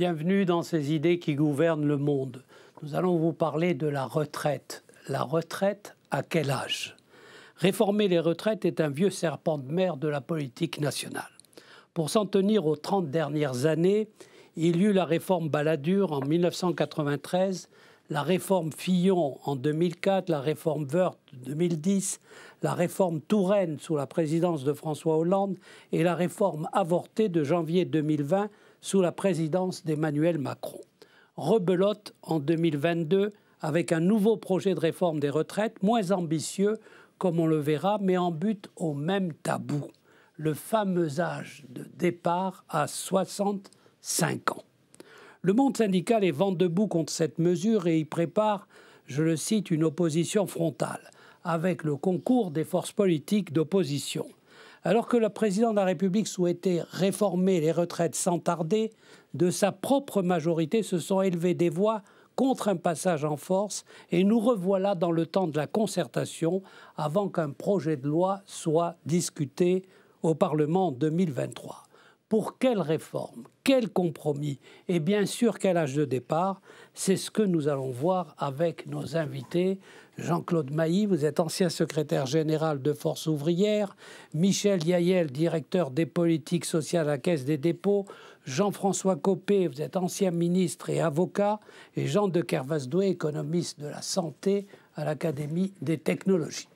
bienvenue dans ces idées qui gouvernent le monde. Nous allons vous parler de la retraite. La retraite à quel âge Réformer les retraites est un vieux serpent de mer de la politique nationale. Pour s'en tenir aux 30 dernières années, il y eut la réforme Balladur en 1993, la réforme Fillon en 2004, la réforme Wörth 2010, la réforme Touraine sous la présidence de François Hollande et la réforme avortée de janvier 2020 sous la présidence d'Emmanuel Macron. Rebelote en 2022 avec un nouveau projet de réforme des retraites, moins ambitieux, comme on le verra, mais en but au même tabou, le fameux âge de départ à 65 ans. Le monde syndical est vent debout contre cette mesure et y prépare, je le cite, une opposition frontale, avec le concours des forces politiques d'opposition alors que le président de la République souhaitait réformer les retraites sans tarder, de sa propre majorité se sont élevées des voix contre un passage en force et nous revoilà dans le temps de la concertation avant qu'un projet de loi soit discuté au Parlement en 2023. Pour quelle réforme Quel compromis Et bien sûr, quel âge de départ C'est ce que nous allons voir avec nos invités. Jean-Claude Mailly, vous êtes ancien secrétaire général de Force ouvrière. Michel Yael, directeur des politiques sociales à la Caisse des dépôts. Jean-François Copé, vous êtes ancien ministre et avocat. Et Jean de Kervasdoué, économiste de la santé à l'Académie des technologies.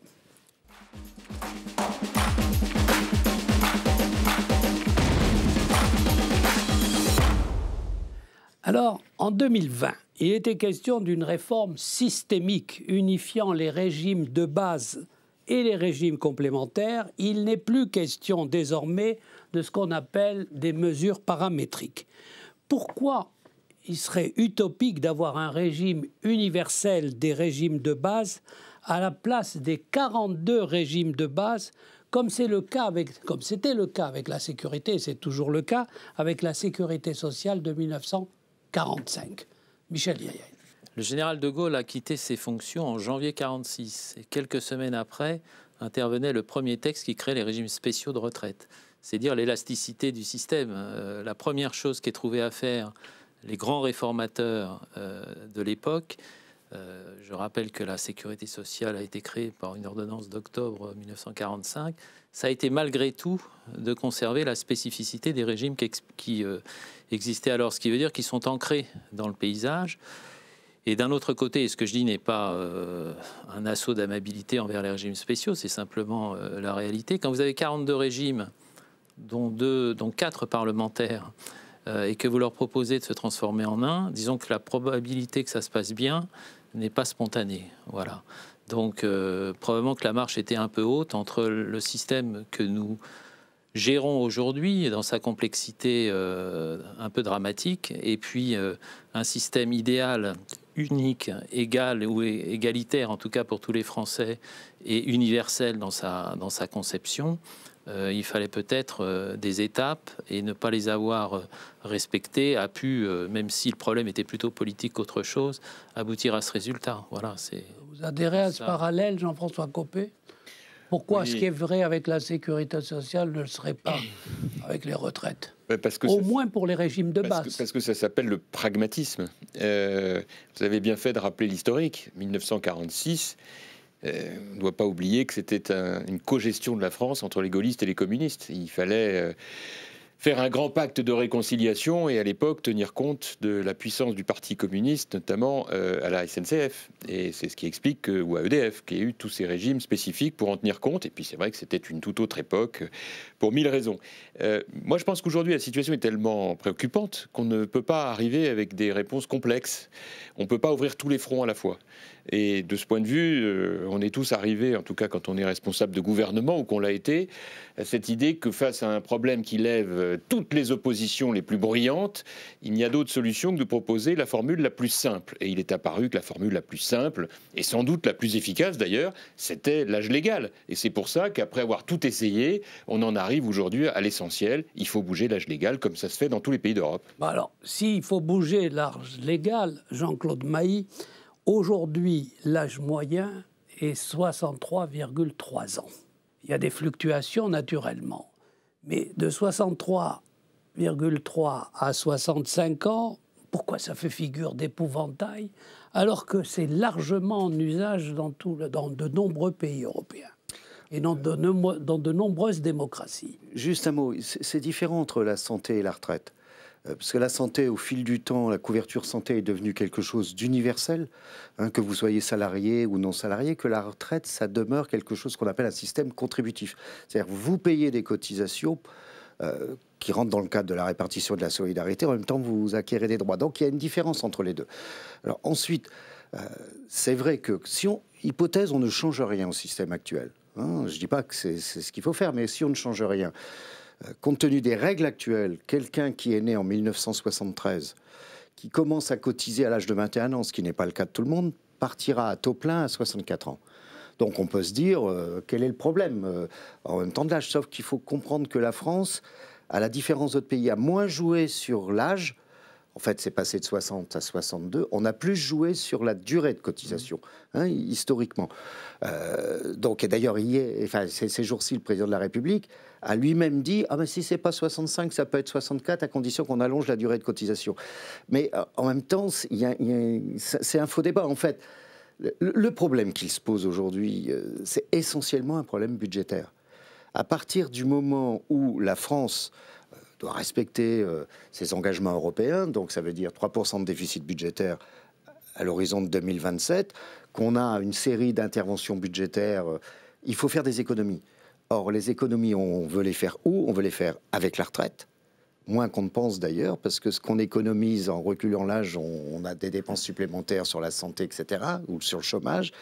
Alors, en 2020, il était question d'une réforme systémique unifiant les régimes de base et les régimes complémentaires. Il n'est plus question désormais de ce qu'on appelle des mesures paramétriques. Pourquoi il serait utopique d'avoir un régime universel des régimes de base à la place des 42 régimes de base comme c'est le cas avec, comme c'était le cas avec la sécurité, c'est toujours le cas avec la sécurité sociale de 1900. 45. Michel Le général de Gaulle a quitté ses fonctions en janvier 46 et quelques semaines après intervenait le premier texte qui crée les régimes spéciaux de retraite. C'est dire l'élasticité du système. Euh, la première chose qu'est trouvée à faire les grands réformateurs euh, de l'époque, euh, je rappelle que la sécurité sociale a été créée par une ordonnance d'octobre 1945. Euh, ça a été malgré tout de conserver la spécificité des régimes qui, euh, existaient alors, ce qui veut dire qu'ils sont ancrés dans le paysage. Et d'un autre côté, ce que je dis n'est pas un assaut d'amabilité envers les régimes spéciaux, c'est simplement la réalité. Quand vous avez 42 régimes, dont, deux, dont quatre parlementaires, et que vous leur proposez de se transformer en un, disons que la probabilité que ça se passe bien, n'est pas spontané, Voilà. Donc euh, probablement que la marche était un peu haute entre le système que nous gérons aujourd'hui dans sa complexité euh, un peu dramatique et puis euh, un système idéal unique, égal ou égalitaire en tout cas pour tous les Français et universel dans sa conception. Euh, il fallait peut-être euh, des étapes et ne pas les avoir euh, respectées a pu, même si le problème était plutôt politique qu'autre chose, aboutir à ce résultat. Voilà, c'est. Vous adhérez à ce parallèle, Jean-François Copé Pourquoi ce qui est vrai avec la sécurité sociale ne le serait pas avec les retraites parce que Au moins pour les régimes de base. parce que ça s'appelle le pragmatisme. vous avez bien fait de rappeler l'historique. 1946, euh, on ne doit pas oublier que c'était une co-gestion de la France entre les gaullistes et les communistes. Il fallait euh, faire un grand pacte de réconciliation et à l'époque tenir compte de la puissance du Parti communiste, notamment euh, à la SNCF. Et c'est ce qui explique que, ou à EDF, qui a eu tous ces régimes spécifiques pour en tenir compte. Et puis c'est vrai que c'était une toute autre époque pour mille raisons. moi je pense qu'aujourd'hui la situation est tellement préoccupante qu'on ne peut pas arriver avec des réponses complexes. On ne peut pas ouvrir tous les fronts à la fois. Et de ce point de vue, euh, on est tous arrivés, en tout cas quand on est responsable de gouvernement ou qu'on l'a été, à cette idée que face à un problème qui lève euh, toutes les oppositions les plus bruyantes, il n'y a d'autre solution que de proposer la formule la plus simple. Et il est apparu que la formule la plus simple, et sans doute la plus efficace d'ailleurs, c'était l'âge légal. Et c'est pour ça qu'après avoir tout essayé, on en arrive aujourd'hui à l'essentiel. Il faut bouger l'âge légal comme ça se fait dans tous les pays d'Europe. Bah alors, s'il faut bouger l'âge légal, Jean-Claude Mailly, Aujourd'hui, l'âge moyen est 63,3 ans. Il y a des fluctuations naturellement. Mais de 63,3 à 65 ans, pourquoi ça fait figure d'épouvantail alors que c'est largement en usage dans, de nombreux pays européens et dans de nombreuses démocraties Juste un mot, c'est différent entre la santé et la retraite. Euh, parce que la santé, au fil du temps, la couverture santé est devenue quelque chose d'universel, hein, que vous soyez salarié ou non salarié, que la retraite, ça demeure quelque chose qu'on appelle un système contributif. C'est-à-dire, vous payez des cotisations. Euh, qui rentrent dans le cadre de la répartition de la solidarité, en même temps vous acquérez des droits. Donc il y a une différence entre les deux. Alors ensuite, euh, c'est vrai que si on hypothèse, on ne change rien au système actuel. Hein, je ne dis pas que c'est ce qu'il faut faire, mais si on ne change rien, euh, compte tenu des règles actuelles, quelqu'un qui est né en 1973, qui commence à cotiser à l'âge de 21 ans, ce qui n'est pas le cas de tout le monde, partira à taux plein à 64 ans. Donc on peut se dire, euh, quel est le problème euh, en même temps de l'âge Sauf qu'il faut comprendre que la France, à la différence d'autres pays, a moins joué sur l'âge en fait, c'est passé de 60 à 62. On n'a plus joué sur la durée de cotisation, mmh. hein, historiquement. Euh, donc, et d'ailleurs, enfin, ces jours-ci, le président de la République a lui-même dit Ah, ce si c'est pas 65, ça peut être 64, à condition qu'on allonge la durée de cotisation. Mais euh, en même temps, c'est un faux débat. En fait, le, problème qu'il se pose aujourd'hui, euh, c'est essentiellement un problème budgétaire. À partir du moment où la France doit respecter euh, ses engagements européens, donc ça veut dire 3% de déficit budgétaire à l'horizon de 2027, qu'on a une série d'interventions budgétaires, euh, il faut faire des économies. Or, les économies, on veut les faire où On veut les faire avec la retraite, moins qu'on ne pense d'ailleurs, parce que ce qu'on économise en reculant l'âge, on, a des dépenses supplémentaires sur la santé, etc., ou sur le chômage.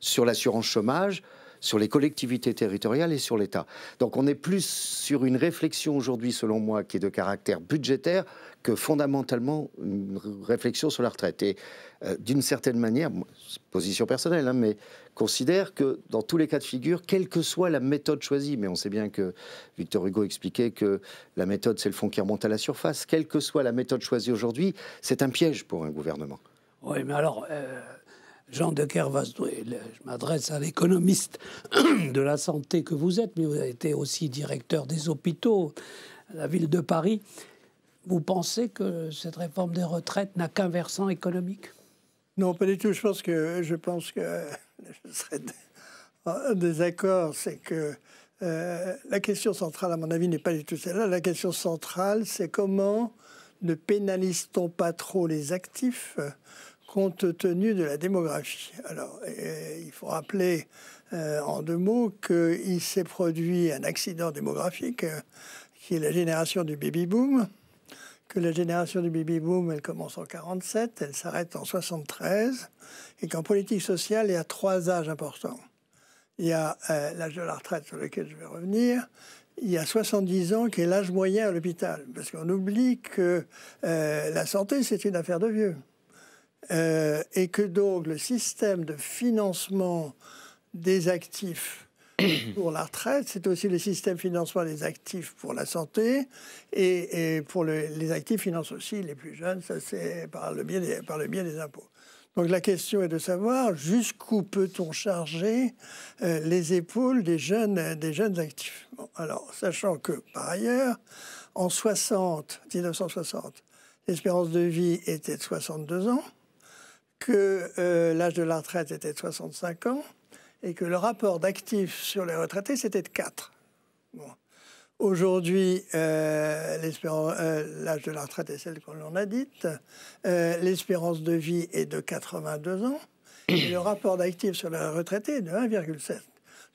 Sur l'assurance chômage, sur les collectivités territoriales et sur l'État. Donc on est plus sur une réflexion aujourd'hui, selon moi, qui est de caractère budgétaire que fondamentalement une réflexion sur la retraite. Et euh, d'une certaine manière, position personnelle, hein, mais considère que dans tous les cas de figure, quelle que soit la méthode choisie, mais on sait bien que Victor Hugo expliquait que la méthode, c'est le fond qui remonte à la surface, quelle que soit la méthode choisie aujourd'hui, c'est un piège pour un gouvernement. Oui, mais alors... Euh, Jean de Kervas, je m'adresse à l'économiste de la santé que vous êtes, mais vous avez été aussi directeur des hôpitaux à la ville de Paris. Vous pensez que cette réforme des retraites n'a qu'un versant économique Non, pas du tout. Je pense que je pense que je serais désaccord. C'est que euh, la question centrale, à mon avis, n'est pas du tout celle-là. La question centrale, c'est comment ne pénalise-t-on pas trop les actifs compte tenu de la démographie. Alors, il faut rappeler euh, en deux mots qu'il s'est produit un accident démographique euh, qui est la génération du baby-boom, que la génération du baby-boom, elle commence en 47, elle s'arrête en 73, et qu'en politique sociale, il y a trois âges importants. Il y a euh, l'âge de la retraite sur lequel je vais revenir, il y a 70 ans qui est l'âge moyen à l'hôpital. Parce qu'on oublie que la santé, c'est une affaire de vieux. Euh, et que donc le système de financement des actifs pour la retraite, c'est aussi le système de financement des actifs pour la santé et, pour les actifs financent aussi les plus jeunes, ça c'est par le biais des, par le biais des impôts. Donc la question est de savoir jusqu'où peut-on charger euh, les épaules des jeunes, des jeunes actifs. alors, sachant que par ailleurs, en 60, 1960, l'espérance de vie était de 62 ans que euh, l'âge de la retraite était de 65 ans et que le rapport d'actifs sur les retraités, c'était de 4. Aujourd'hui, euh, euh, l'âge de la retraite est celle qu'on en a dite. L'espérance de vie est de 82 ans. Et le rapport d'actifs sur les retraités est de 1,7.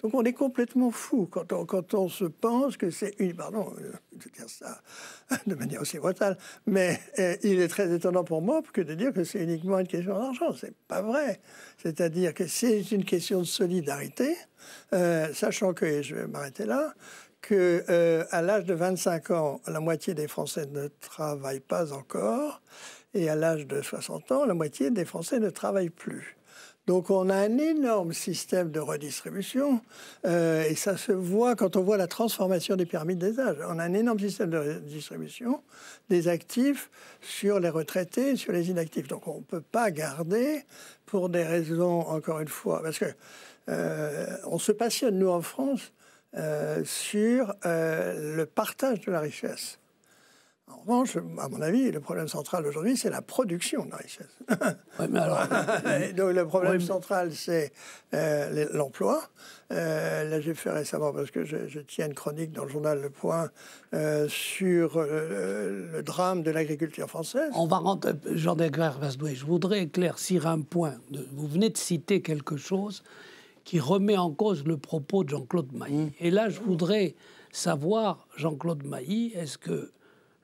Donc on est complètement fou quand on, se pense que c'est une... Pardon de euh, dire ça de manière aussi brutale, mais euh, il est très étonnant pour moi que de dire que c'est uniquement une question d'argent. C'est pas vrai. C'est-à-dire que c'est une question de solidarité, euh, sachant que, et je vais m'arrêter là, que à l'âge de 25 ans, la moitié des Français ne travaillent pas encore, et à l'âge de 60 ans, la moitié des Français ne travaillent plus. Donc on a un énorme système de redistribution euh, et ça se voit quand on voit la transformation des permis des âges. On a un énorme système de redistribution des actifs sur les retraités, sur les inactifs. Donc on ne peut pas garder pour des raisons, encore une fois, parce que euh, on se passionne, nous en France, euh, sur le partage de la richesse. En revanche, à mon avis, le problème central aujourd'hui, c'est la production de la richesse. mais alors, euh, donc le problème central, c'est euh, l'emploi. Euh, là, j'ai fait récemment, parce que je, tiens une chronique dans le journal Le Point sur le drame de l'agriculture française. On va rentrer, jean je voudrais éclaircir un point. Vous venez de citer quelque chose qui remet en cause le propos de Jean-Claude Mailly. Mmh. Et là, je voudrais savoir, Jean-Claude Mailly, est-ce que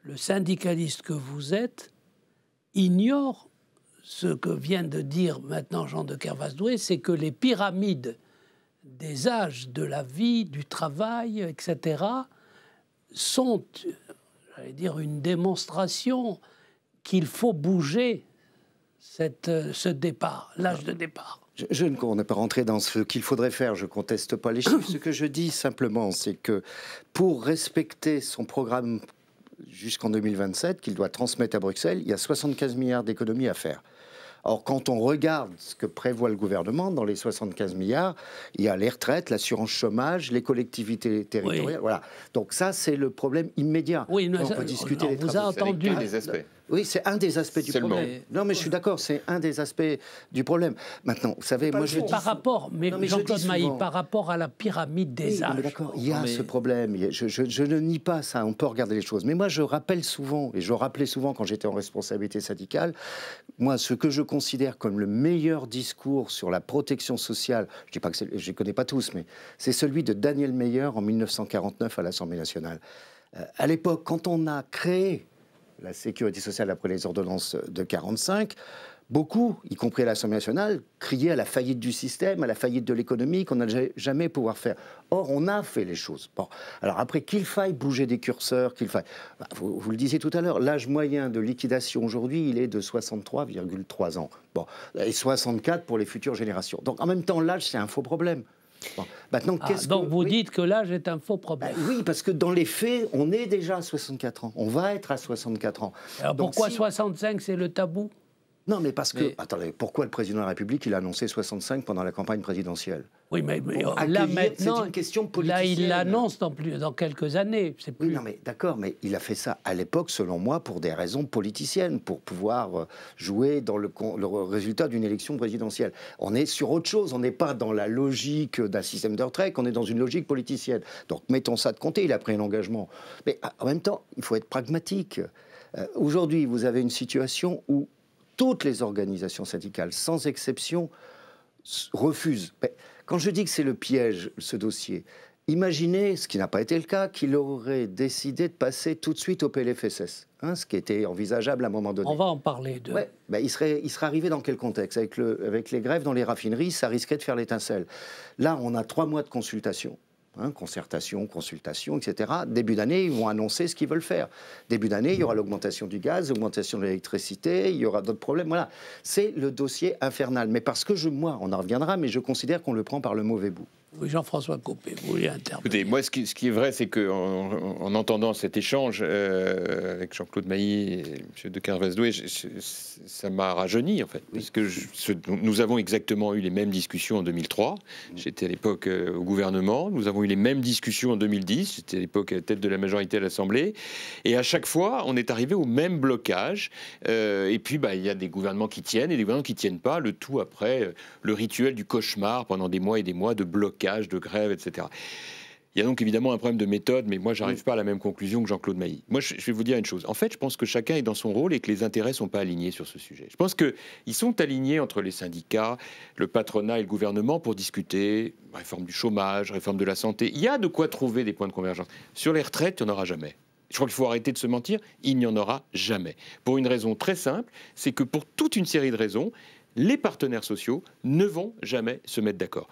le syndicaliste que vous êtes ignore ce que vient de dire maintenant Jean de kervas doué c'est que les pyramides des âges de la vie, du travail, etc., sont, j'allais dire, une démonstration qu'il faut bouger cette, ce départ, l'âge de départ. Je, ne on pas rentré dans ce qu'il faudrait faire, je conteste pas les chiffres. ce que je dis simplement, c'est que pour respecter son programme jusqu'en 2027 qu'il doit transmettre à Bruxelles, il y a 75 milliards d'économies à faire. Or, quand on regarde ce que prévoit le gouvernement, dans les 75 milliards, il y a les retraites, l'assurance chômage, les collectivités territoriales. Voilà. Donc ça, c'est le problème immédiat. on peut discuter on vous a entendu. Oui, c'est un des aspects du problème. Non, mais je suis d'accord, c'est un des aspects du problème. Maintenant, vous savez, moi je dis par rapport, mais, Jean-Claude Mailly, par rapport à la pyramide des oui, âges. D'accord, il y a ce problème. Je, ne nie pas ça. On peut regarder les choses, mais moi je rappelle souvent et je rappelais souvent quand j'étais en responsabilité syndicale, moi ce que je considère comme le meilleur discours sur la protection sociale. Je ne pas que connais pas tous, mais c'est celui de Daniel Meyer en 1949 à l'Assemblée nationale. Euh, à l'époque, quand on a créé la sécurité sociale après les ordonnances de 1945, beaucoup, y compris à l'Assemblée nationale, criaient à la faillite du système, à la faillite de l'économie, qu'on n'allait jamais pouvoir faire. Or, on a fait les choses. Bon. Alors après, qu'il faille bouger des curseurs, qu'il faille... Bah, vous, vous, le disiez tout à l'heure, l'âge moyen de liquidation aujourd'hui, il est de 63,3 ans. Bon. Et 64 pour les futures générations. Donc en même temps, l'âge, c'est un faux problème. Ah, donc vous dites que l'âge est un faux problème. Ben oui, parce que dans les faits, on est déjà à 64 ans. On va être à 64 ans. pourquoi 65, c'est le tabou non, mais parce que. Attendez, pourquoi le président de la République, il a annoncé 65 pendant la campagne présidentielle Oui, mais, la maintenant. C'est une question politique. Là, il l'annonce dans, quelques années. Plus... non, mais d'accord, mais il a fait ça à l'époque, selon moi, pour des raisons politiciennes, pour pouvoir euh, jouer dans le, résultat d'une élection présidentielle. On est sur autre chose, on n'est pas dans la logique d'un système de retraite, on est dans une logique politicienne. Donc, mettons ça de côté, il a pris un engagement. Mais en même temps, il faut être pragmatique. Euh, aujourd'hui, vous avez une situation où toutes les organisations syndicales, sans exception, refusent. Quand je dis que c'est le piège, ce dossier, imaginez, ce qui n'a pas été le cas, qu'il aurait décidé de passer tout de suite au PLFSS, hein, ce qui était envisageable à un moment donné. On va en parler de... Ben, il, serait, arrivé dans quel contexte avec, avec les grèves dans les raffineries, ça risquait de faire l'étincelle. Là, on a trois mois de consultation. Hein, concertation, consultation, etc. Début d'année, ils vont annoncer ce qu'ils veulent faire. Début d'année, il y aura mm-hmm. l'augmentation du gaz, l'augmentation de l'électricité, il y aura d'autres problèmes. Voilà, c'est le dossier infernal. Mais parce que je, moi, on en reviendra, mais je considère qu'on le prend par le mauvais bout. Jean-François Copé, vous voulez intervenir Écoutez, moi, ce qui, est vrai, c'est qu'en entendant cet échange euh, avec Jean-Claude Mailly et M. de Carvesdoué, ça m'a rajeuni, en fait, nous avons exactement eu les mêmes discussions en 2003. J'étais à l'époque euh, au gouvernement. Nous avons eu les mêmes discussions en 2010. J'étais à l'époque à la tête de la majorité à l'Assemblée. Et à chaque fois, on est arrivé au même blocage. Euh, et puis, bah, il y a des gouvernements qui tiennent et des gouvernements qui tiennent pas. Le tout après, le rituel du cauchemar pendant des mois et des mois de blocage de grève, etc. Il y a donc évidemment un problème de méthode, mais moi, j'arrive n'arrive mm. pas à la même conclusion que Jean-Claude Mailly. Moi, je, vais vous dire une chose. En fait, je pense que chacun est dans son rôle et que les intérêts sont pas alignés sur ce sujet. Je pense qu'ils sont alignés entre les syndicats, le patronat et le gouvernement pour discuter réforme du chômage, réforme de la santé. Il y a de quoi trouver des points de convergence. Sur les retraites, il n'y en aura jamais. Je crois qu'il faut arrêter de se mentir, il n'y en aura jamais. Pour une raison très simple, c'est que pour toute une série de raisons, les partenaires sociaux ne vont jamais se mettre d'accord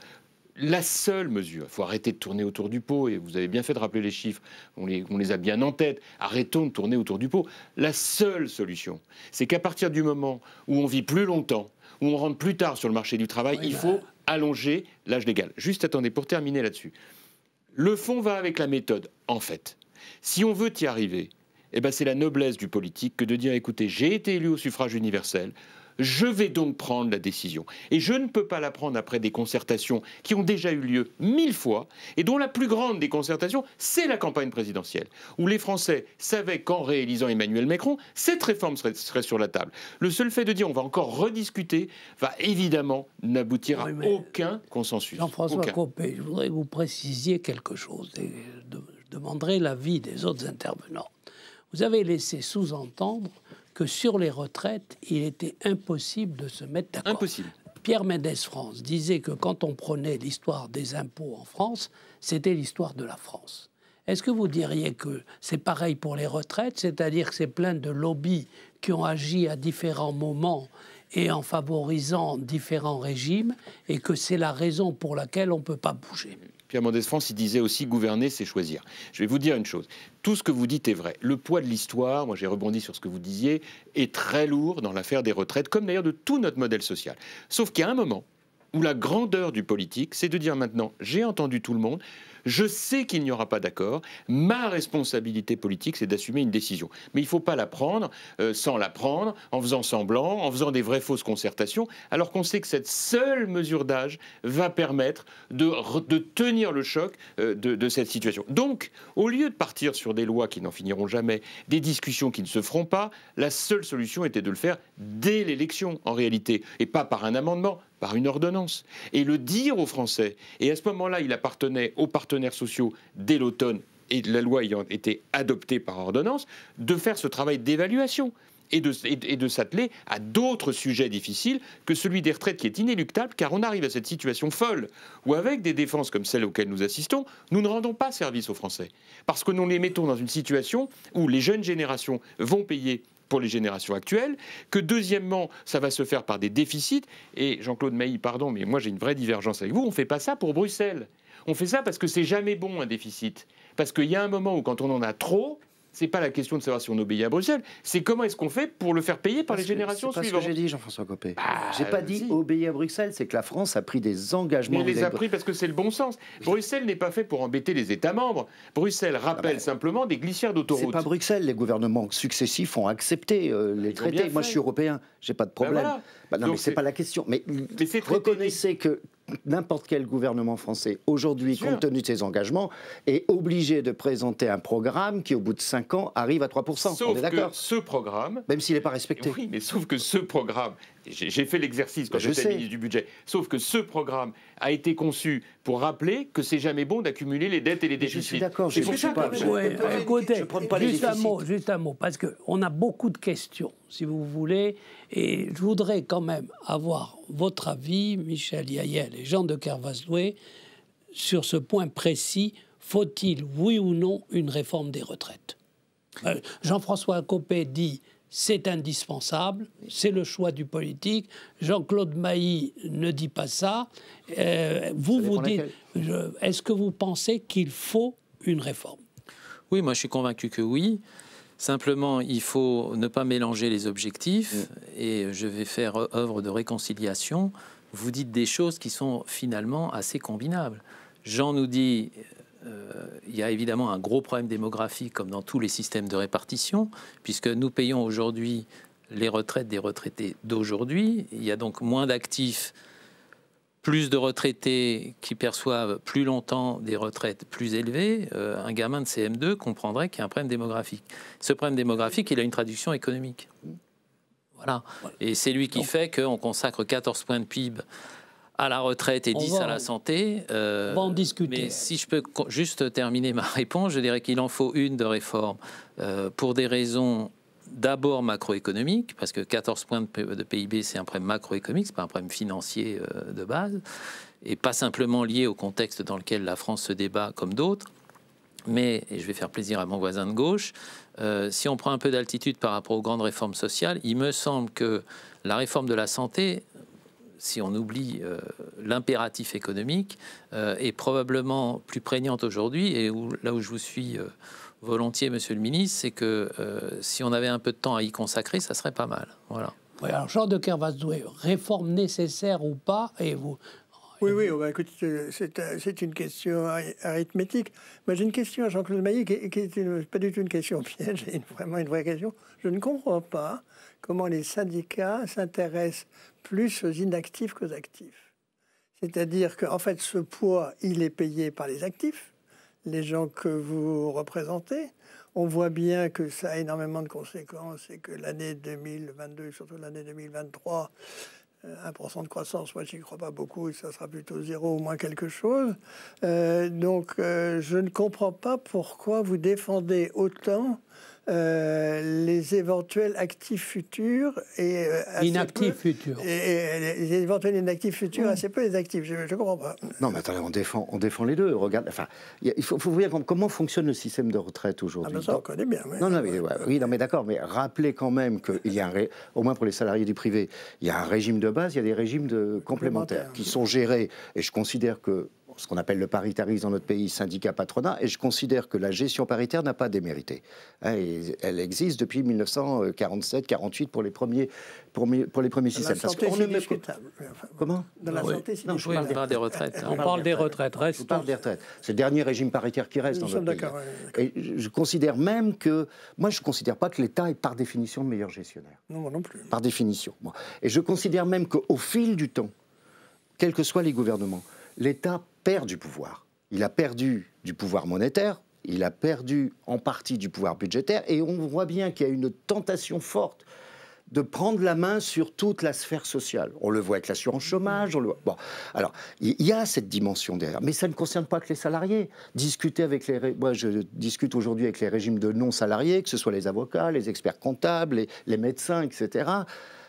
la seule mesure, il faut arrêter de tourner autour du pot, et vous avez bien fait de rappeler les chiffres, on les, a bien en tête, arrêtons de tourner autour du pot. La seule solution, c'est qu'à partir du moment où on vit plus longtemps, où on rentre plus tard sur le marché du travail, il faut bah. allonger l'âge légal. Juste attendez, pour terminer là-dessus, le fond va avec la méthode, en fait. Si on veut y arriver, eh ben, c'est la noblesse du politique que de dire écoutez, j'ai été élu au suffrage universel, je vais donc prendre la décision. Et je ne peux pas la prendre après des concertations qui ont déjà eu lieu mille fois et dont la plus grande des concertations, c'est la campagne présidentielle, où les Français savaient qu'en réalisant Emmanuel Macron, cette réforme serait, sur la table. Le seul fait de dire on va encore rediscuter va évidemment n'aboutir à aucun consensus. Jean-François Copé, je voudrais que vous précisiez quelque chose. Et je demanderai l'avis des autres intervenants. Vous avez laissé sous-entendre que sur les retraites, il était impossible de se mettre d'accord. Impossible. Pierre Mendès France disait que quand on prenait l'histoire des impôts en France, c'était l'histoire de la France. Est-ce que vous diriez que c'est pareil pour les retraites, c'est-à-dire que c'est plein de lobbies qui ont agi à différents moments et en favorisant différents régimes, et que c'est la raison pour laquelle on ne peut pas bouger Pierre Mendès France, il disait aussi gouverner, c'est choisir. Je vais vous dire une chose. Tout ce que vous dites est vrai. Le poids de l'histoire, moi j'ai rebondi sur ce que vous disiez, est très lourd dans l'affaire des retraites, comme d'ailleurs de tout notre modèle social. Sauf qu'il y a un moment où la grandeur du politique, c'est de dire maintenant, j'ai entendu tout le monde, je sais qu'il n'y aura pas d'accord. Ma responsabilité politique, c'est d'assumer une décision. Mais il ne faut pas la prendre euh, sans la prendre, en faisant semblant, en faisant des vraies fausses concertations, alors qu'on sait que cette seule mesure d'âge va permettre de, tenir le choc euh, de cette situation. Donc, au lieu de partir sur des lois qui n'en finiront jamais, des discussions qui ne se feront pas, la seule solution était de le faire dès l'élection, en réalité, et pas par un amendement, par une ordonnance et le dire aux Français. Et à ce moment-là, il appartenait aux partenaires sociaux dès l'automne et la loi ayant été adoptée par ordonnance, de faire ce travail d'évaluation et de, et de s'atteler à d'autres sujets difficiles que celui des retraites qui est inéluctable, car on arrive à cette situation folle où, avec des défenses comme celles auxquelles nous assistons, nous ne rendons pas service aux Français, parce que nous les mettons dans une situation où les jeunes générations vont payer pour les générations actuelles, que deuxièmement, ça va se faire par des déficits, et Jean-Claude Mailly, pardon, mais moi j'ai une vraie divergence avec vous, on ne fait pas ça pour Bruxelles. On fait ça parce que c'est jamais bon un déficit. Parce qu'il y a un moment où quand on en a trop, c'est pas la question de savoir si on obéit à Bruxelles, c'est comment est-ce qu'on fait pour le faire payer par les générations suivantes. C'est ce que j'ai dit, Jean-François Copé. Bah, j'ai pas dit obéir à Bruxelles, c'est que la France a pris des engagements. On les a pris parce que c'est le bon sens. Bruxelles n'est pas fait pour embêter les États membres. Bruxelles ah rappelle bah, simplement des glissières d'autoroute. C'est pas Bruxelles, les gouvernements successifs ont accepté euh, bah, les traités. Moi, je suis européen, j'ai pas de problème. non, mais c'est pas la question. mais reconnaissez que n'importe quel gouvernement français, aujourd'hui, compte tenu de ses engagements, est obligé de présenter un programme qui, au bout de 5 ans, arrive à 3%. on est d'accord Ce programme. Même s'il n'est pas respecté. Oui, mais sauf que ce programme j'ai fait l'exercice quand bah, j'étais ministre du Budget. Sauf que ce programme a été conçu pour rappeler que c'est jamais bon d'accumuler les dettes et les déficits. Je suis d'accord. Je ne pas. juste un mot, juste un mot, parce qu'on a beaucoup de questions, si vous voulez, et je voudrais quand même avoir votre avis, Michel Yayel et Jean de Kervas-Loué, sur ce point précis. Faut-il, oui ou non, une réforme des retraites euh, Jean-François Copé dit c'est indispensable, c'est le choix du politique. Jean-Claude Mailly ne dit pas ça. Euh, vous vous dites, est-ce que vous pensez qu'il faut une réforme Oui, moi je suis convaincu que oui. Simplement, il faut ne pas mélanger les objectifs mm. et je vais faire œuvre de réconciliation. Vous dites des choses qui sont finalement assez combinables. Jean nous dit euh, il y a évidemment un gros problème démographique comme dans tous les systèmes de répartition, puisque nous payons aujourd'hui les retraites des retraités d'aujourd'hui. Il y a donc moins d'actifs, plus de retraités qui perçoivent plus longtemps des retraites plus élevées. Euh, un gamin de CM2 comprendrait qu'il y a un problème démographique. Ce problème démographique, il a une traduction économique. Voilà. Et c'est lui qui fait qu'on consacre 14 points de PIB à la retraite et 10 à la santé. Euh, on va en discuter. Mais si je peux juste terminer ma réponse, je dirais qu'il en faut une de réforme euh, pour des raisons d'abord macroéconomiques, parce que 14 points de PIB, c'est un problème macroéconomique, c'est pas un problème financier euh, de base, et pas simplement lié au contexte dans lequel la France se débat comme d'autres. Mais, et je vais faire plaisir à mon voisin de gauche, si on prend un peu d'altitude par rapport aux grandes réformes sociales, il me semble que la réforme de la santé si on oublie euh, l'impératif économique, euh, est probablement plus prégnante aujourd'hui. Et là où je vous suis euh, volontiers, monsieur le ministre, c'est que si on avait un peu de temps à y consacrer, ça serait pas mal. Voilà. alors, Jean de Kervasdoué, réforme nécessaire ou pas Et vous oui, oui, oh, bah, écoute, c'est une question arithmétique. Mais j'ai une question à Jean-Claude Maillet qui n'est pas du tout une question piège, vraiment une vraie question. Je ne comprends pas comment les syndicats s'intéressent plus aux inactifs qu'aux actifs. C'est-à-dire que en fait, ce poids, il est payé par les actifs, les gens que vous représentez. On voit bien que ça a énormément de conséquences et que l'année 2022, surtout l'année 2023, 1% euh, de croissance, moi j'y crois pas beaucoup, ça sera plutôt zéro ou moins quelque chose. Euh, donc euh, je ne comprends pas pourquoi vous défendez autant euh, les éventuels actifs futurs et euh, inactifs futurs. Et, les éventuels inactifs futurs, assez peu les actifs. Je, ne comprends pas. Non, mais attendez, on défend, on défend les deux. Regarde, enfin, il faut, vous comment fonctionne le système de retraite aujourd'hui. Ah ben on connaît bien. Non, mais, oui, non, mais d'accord, mais rappelez quand même qu'il y a au moins pour les salariés du privé, il y a un régime de base, il y a des régimes de complémentaires qui sont gérés. Et je considère que ce qu'on appelle le paritarisme dans notre pays, syndicat-patronat, et je considère que la gestion paritaire n'a pas démérité. Hein, elle existe depuis 1947-48 pour les premiers, pour, les premiers systèmes. Comment Dans la santé, je parle des retraites. Hein. On parle des retraites. Reste. C'est le dernier régime paritaire qui reste dans notre pays. et je, considère même que, moi, je ne considère pas que l'État est par définition le meilleur gestionnaire. Non, non plus. Par définition. Et je considère même qu'au fil du temps, quels que soient les gouvernements, l'État perd du pouvoir. Il a perdu du pouvoir monétaire, il a perdu en partie du pouvoir budgétaire, et on voit bien qu'il y a une tentation forte de prendre la main sur toute la sphère sociale. On le voit avec l'assurance chômage. On le voit. alors il y a cette dimension derrière, mais ça ne concerne pas que les salariés. Discuter avec les, je discute aujourd'hui avec les régimes de non salariés, que ce soit les avocats, les experts comptables, les, médecins, etc.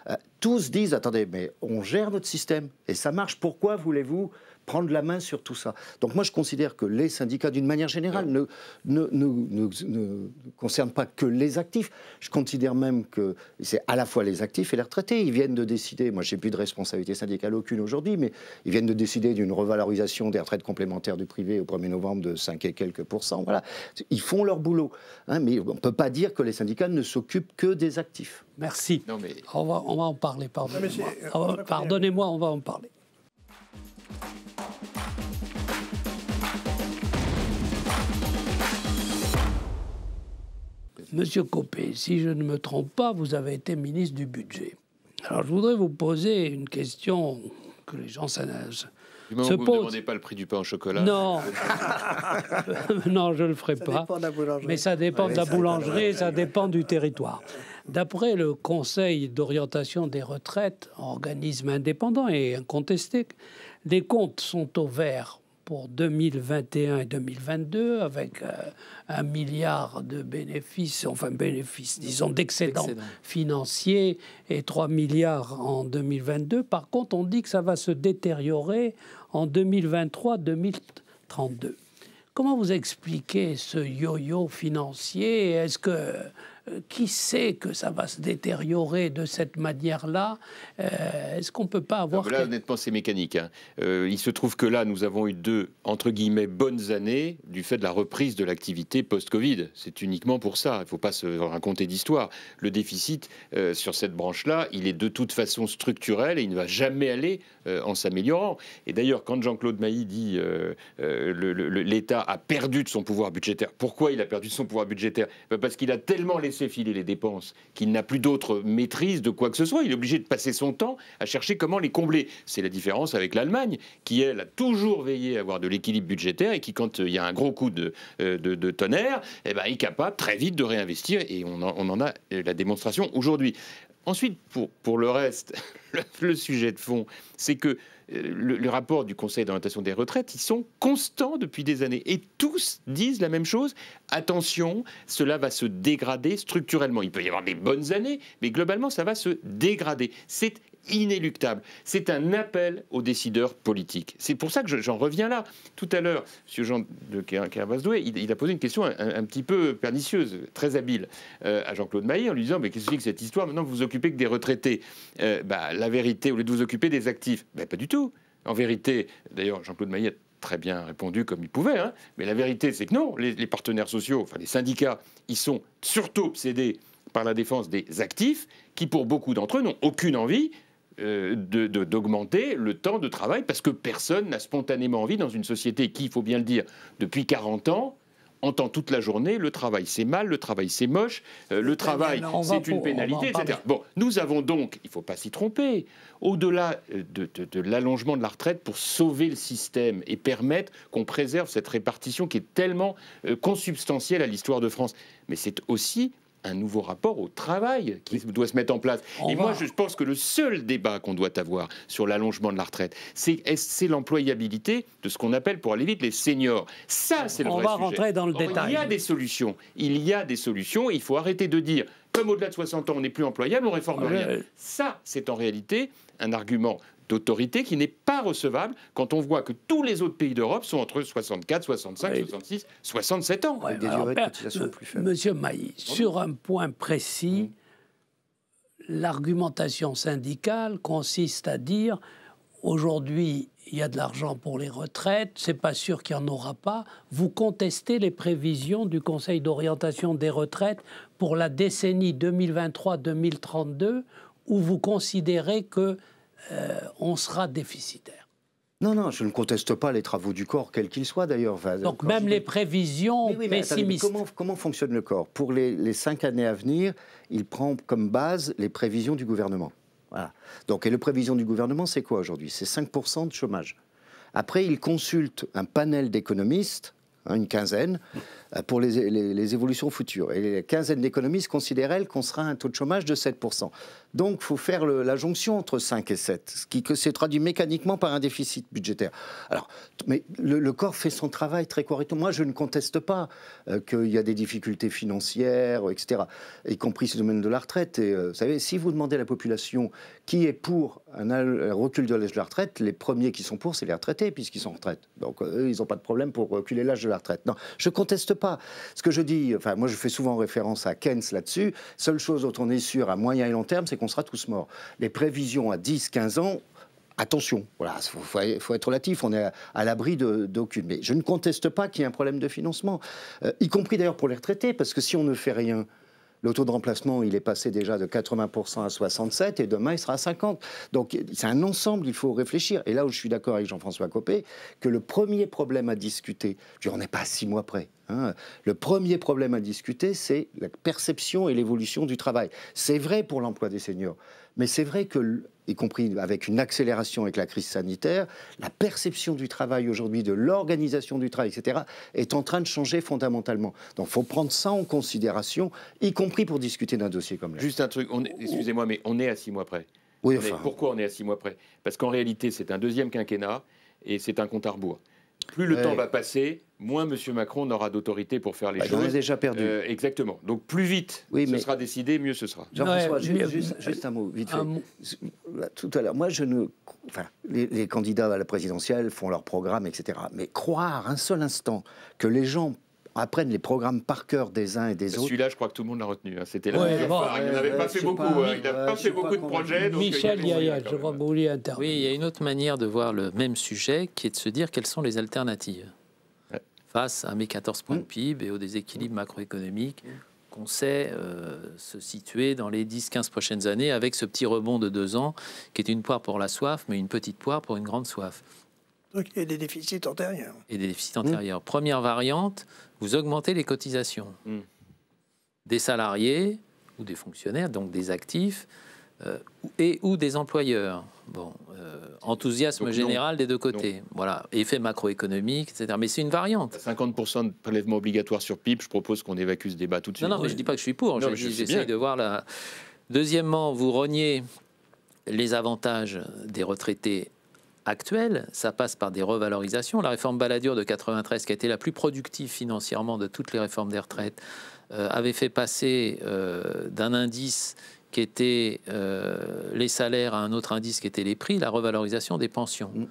Euh, tous disent attendez, mais on gère notre système et ça marche. Pourquoi voulez-vous prendre la main sur tout ça. Donc moi, je considère que les syndicats, d'une manière générale, ne, ne, concernent pas que les actifs. Je considère même que c'est à la fois les actifs et les retraités. Ils viennent de décider, moi j'ai plus de responsabilité syndicale aucune aujourd'hui, mais ils viennent de décider d'une revalorisation des retraites complémentaires du privé au 1er novembre de 5 et quelques pourcents. Voilà. Ils font leur boulot. Hein, mais on ne peut pas dire que les syndicats ne s'occupent que des actifs. Merci. Non, mais... on, va, on va en parler, pardonnez-moi. Euh, hein. Pardonnez-moi, on va en parler. Monsieur Copé, si je ne me trompe pas, vous avez été ministre du budget. Alors je voudrais vous poser une question que les gens s'anagent. se que vous ne pas le prix du pain au chocolat. Non, non je ne le ferai pas. Mais ça dépend de la boulangerie, ça dépend du territoire. D'après le Conseil d'orientation des retraites, organisme indépendant et incontesté, les comptes sont au vert pour 2021 et 2022 avec euh, un milliard de bénéfices, enfin bénéfices, disons d'excédents financiers et 3 milliards en 2022. Par contre, on dit que ça va se détériorer en 2023-2032. Comment vous expliquez ce yo-yo financier Est-ce que euh, qui sait que ça va se détériorer de cette manière-là euh, Est-ce qu'on ne peut pas avoir... Ah, là, honnêtement, c'est mécanique. Hein. Euh, il se trouve que là, nous avons eu deux, entre guillemets, bonnes années du fait de la reprise de l'activité post-Covid. C'est uniquement pour ça. Il ne faut pas se raconter d'histoire. Le déficit sur cette branche-là, il est de toute façon structurel et il ne va jamais aller en s'améliorant. Et d'ailleurs, quand Jean-Claude Mailly dit euh, l'État a perdu de son pouvoir budgétaire, pourquoi il a perdu de son pouvoir budgétaire ben, Parce qu'il a tellement les laisser filer les dépenses, qu'il n'a plus d'autre maîtrise de quoi que ce soit. Il est obligé de passer son temps à chercher comment les combler. C'est la différence avec l'Allemagne, qui, elle, a toujours veillé à avoir de l'équilibre budgétaire et qui, quand euh, il y a un gros coup euh, de, tonnerre, eh ben, est capable très vite de réinvestir. Et on en, a euh, la démonstration aujourd'hui. Ensuite, pour, pour le reste, le sujet de fond, c'est que le, rapport du Conseil d'orientation des retraites, ils sont constants depuis des années. Et tous disent la même chose. Attention, cela va se dégrader structurellement. Il peut y avoir des bonnes années, mais globalement, ça va se dégrader. C'est inéluctable. C'est un appel aux décideurs politiques. C'est pour ça que j'en reviens là. Tout à l'heure, M. Jean de Kervasdoué il, a posé une question un, petit peu pernicieuse, très habile, euh, à Jean-Claude Maillet en lui disant Mais qu'est-ce que c'est que cette histoire Maintenant, vous vous occupez que des retraités. Euh, bah, la vérité, au lieu de vous occuper des actifs, bah, pas du tout. En vérité, d'ailleurs, Jean-Claude Maillet a très bien répondu comme il pouvait, hein. mais la vérité, c'est que non, les, les partenaires sociaux, enfin les syndicats, ils sont surtout obsédés par la défense des actifs qui, pour beaucoup d'entre eux, n'ont aucune envie euh, d'augmenter le temps de travail parce que personne n'a spontanément envie dans une société qui, il faut bien le dire, depuis 40 ans, entend toute la journée le travail c'est mal, le travail c'est moche, euh, le travail c'est une pénalité, etc. Bon, nous avons donc, il ne faut pas s'y tromper, au-delà euh, de, l'allongement de la retraite pour sauver le système et permettre qu'on préserve cette répartition qui est tellement consubstantielle à l'histoire de France, mais c'est aussi un nouveau rapport au travail qui doit se mettre en place. et moi, je pense que le seul débat qu'on doit avoir sur l'allongement de la retraite, c'est l'employabilité de ce qu'on appelle, pour aller vite, les seniors. Ça, c'est le On va rentrer dans le détail. Il y a des solutions. Il y a des solutions. il faut arrêter de dire comme au-delà de 60 ans, on n'est plus employable, on réforme rien. Ça, c'est en réalité un argument d'autorité qui n'est pas recevable quand on voit que tous les autres pays d'Europe sont entre 64, 65, 66, 67 ans. des Monsieur Mailly, sur un point précis, mmh. l'argumentation syndicale consiste à dire aujourd'hui, il y a de l'argent pour les retraites, c'est pas sûr qu'il n'y en aura pas. Vous contestez les prévisions du Conseil d'orientation des retraites pour la décennie 2023-2032 où vous considérez que euh, on sera déficitaire. Non, non, je ne conteste pas les travaux du corps, quels qu'ils soient d'ailleurs. Donc même les prévisions pessimistes. comment, fonctionne le corps Pour les, cinq années à venir, il prend comme base les prévisions du gouvernement. Donc, et les prévisions du gouvernement, c'est quoi aujourd'hui C'est 5% de chômage. Après, il consulte un panel d'économistes, hein, une quinzaine, euh, pour les, évolutions futures. Et les quinzaine d'économistes considéraient qu'on sera à un taux de chômage de 7%. Donc, il faut faire la jonction entre 5 et 7, ce qui s'est traduit mécaniquement par un déficit budgétaire. Alors, mais le, corps fait son travail très correctement. Moi, je ne conteste pas euh, qu'il y a des difficultés financières, etc., y compris ce domaine de la retraite. Et, euh, vous savez, si vous demandez à la population qui est pour un, recul de l'âge de la retraite, les premiers qui sont pour, c'est les retraités, puisqu'ils sont en retraite. Donc, eux, ils n'ont pas de problème pour reculer l'âge de la retraite. Non, je conteste pas ce que je dis, enfin, moi, je fais souvent référence à Keynes là-dessus. Seule chose dont on est sûr à moyen et long terme, c'est qu'on sera tous morts. Les prévisions à 10, 15 ans, attention, voilà, faut, être relatif, on est à, l'abri d'aucune. Mais je ne conteste pas qu'il y ait un problème de financement, euh, y compris d'ailleurs pour les retraités, parce que si on ne fait rien, le taux de remplacement, il est passé déjà de 80% à 67% et demain, il sera à 50%. Donc c'est un ensemble, il faut réfléchir. Et là où je suis d'accord avec Jean-François Copé, que le premier problème à discuter, je on n'est pas à six mois près, hein, le premier problème à discuter, c'est la perception et l'évolution du travail. C'est vrai pour l'emploi des seniors. Mais c'est vrai que y compris avec une accélération avec la crise sanitaire, la perception du travail aujourd'hui, de l'organisation du travail, etc., est en train de changer fondamentalement. Donc il faut prendre ça en considération, y compris pour discuter d'un dossier comme là. Juste un truc, oh, oh. excusez-moi, mais on est à six mois près. Oui, pourquoi on est à six mois près Parce qu'en réalité, c'est un deuxième quinquennat et c'est un compte à rebours. Plus le temps va passer, moins M. Macron n'aura d'autorité pour faire les bah, choses. Il déjà perdu. Euh, exactement. Donc plus vite ce sera décidé, mieux ce sera. Jean-François, euh, juste, un mot, vite fait. Tout à l'heure, moi, je ne... les, candidats à la présidentielle font leur programme, etc. Mais croire un seul instant que les gens apprennent les programmes par cœur des uns et des bah, autres. Celui-là, je crois que tout le monde l'a retenu. Hein. C'était là. il n'avait euh, pas fait beaucoup. Hein. Il beaucoup de projets. Michel Oui, il y a une autre manière de voir le même sujet qui est de se dire quelles sont les alternatives face à mes 14 points de mm. PIB et au déséquilibre mm. macroéconomique mm. qu'on sait euh, se situer dans les 10-15 prochaines années avec ce petit rebond de deux ans qui est une poire pour la soif, mais une petite poire pour une grande soif. Donc des déficits antérieurs. Et des déficits antérieurs. Première variante, vous augmentez les cotisations des salariés ou des fonctionnaires, donc des actifs, euh, et ou des employeurs. Bon, euh, enthousiasme général des deux côtés. Voilà, effet macroéconomique, etc. Mais c'est une variante. 50% bah, de prélèvement obligatoire sur PIB, je propose qu'on évacue ce débat tout de suite. Non, non, je ne dis pas que je suis pour. J'essaie de voir la. Deuxièmement, vous reniez les avantages des retraités actuels. Ça passe par des revalorisations. La réforme Balladur de 93, qui a été la plus productive financièrement de toutes les réformes des retraites, euh, avait fait passer d'un indice qui était euh, les salaires à un autre indice qui était les prix, la revalorisation des pensions. Mm.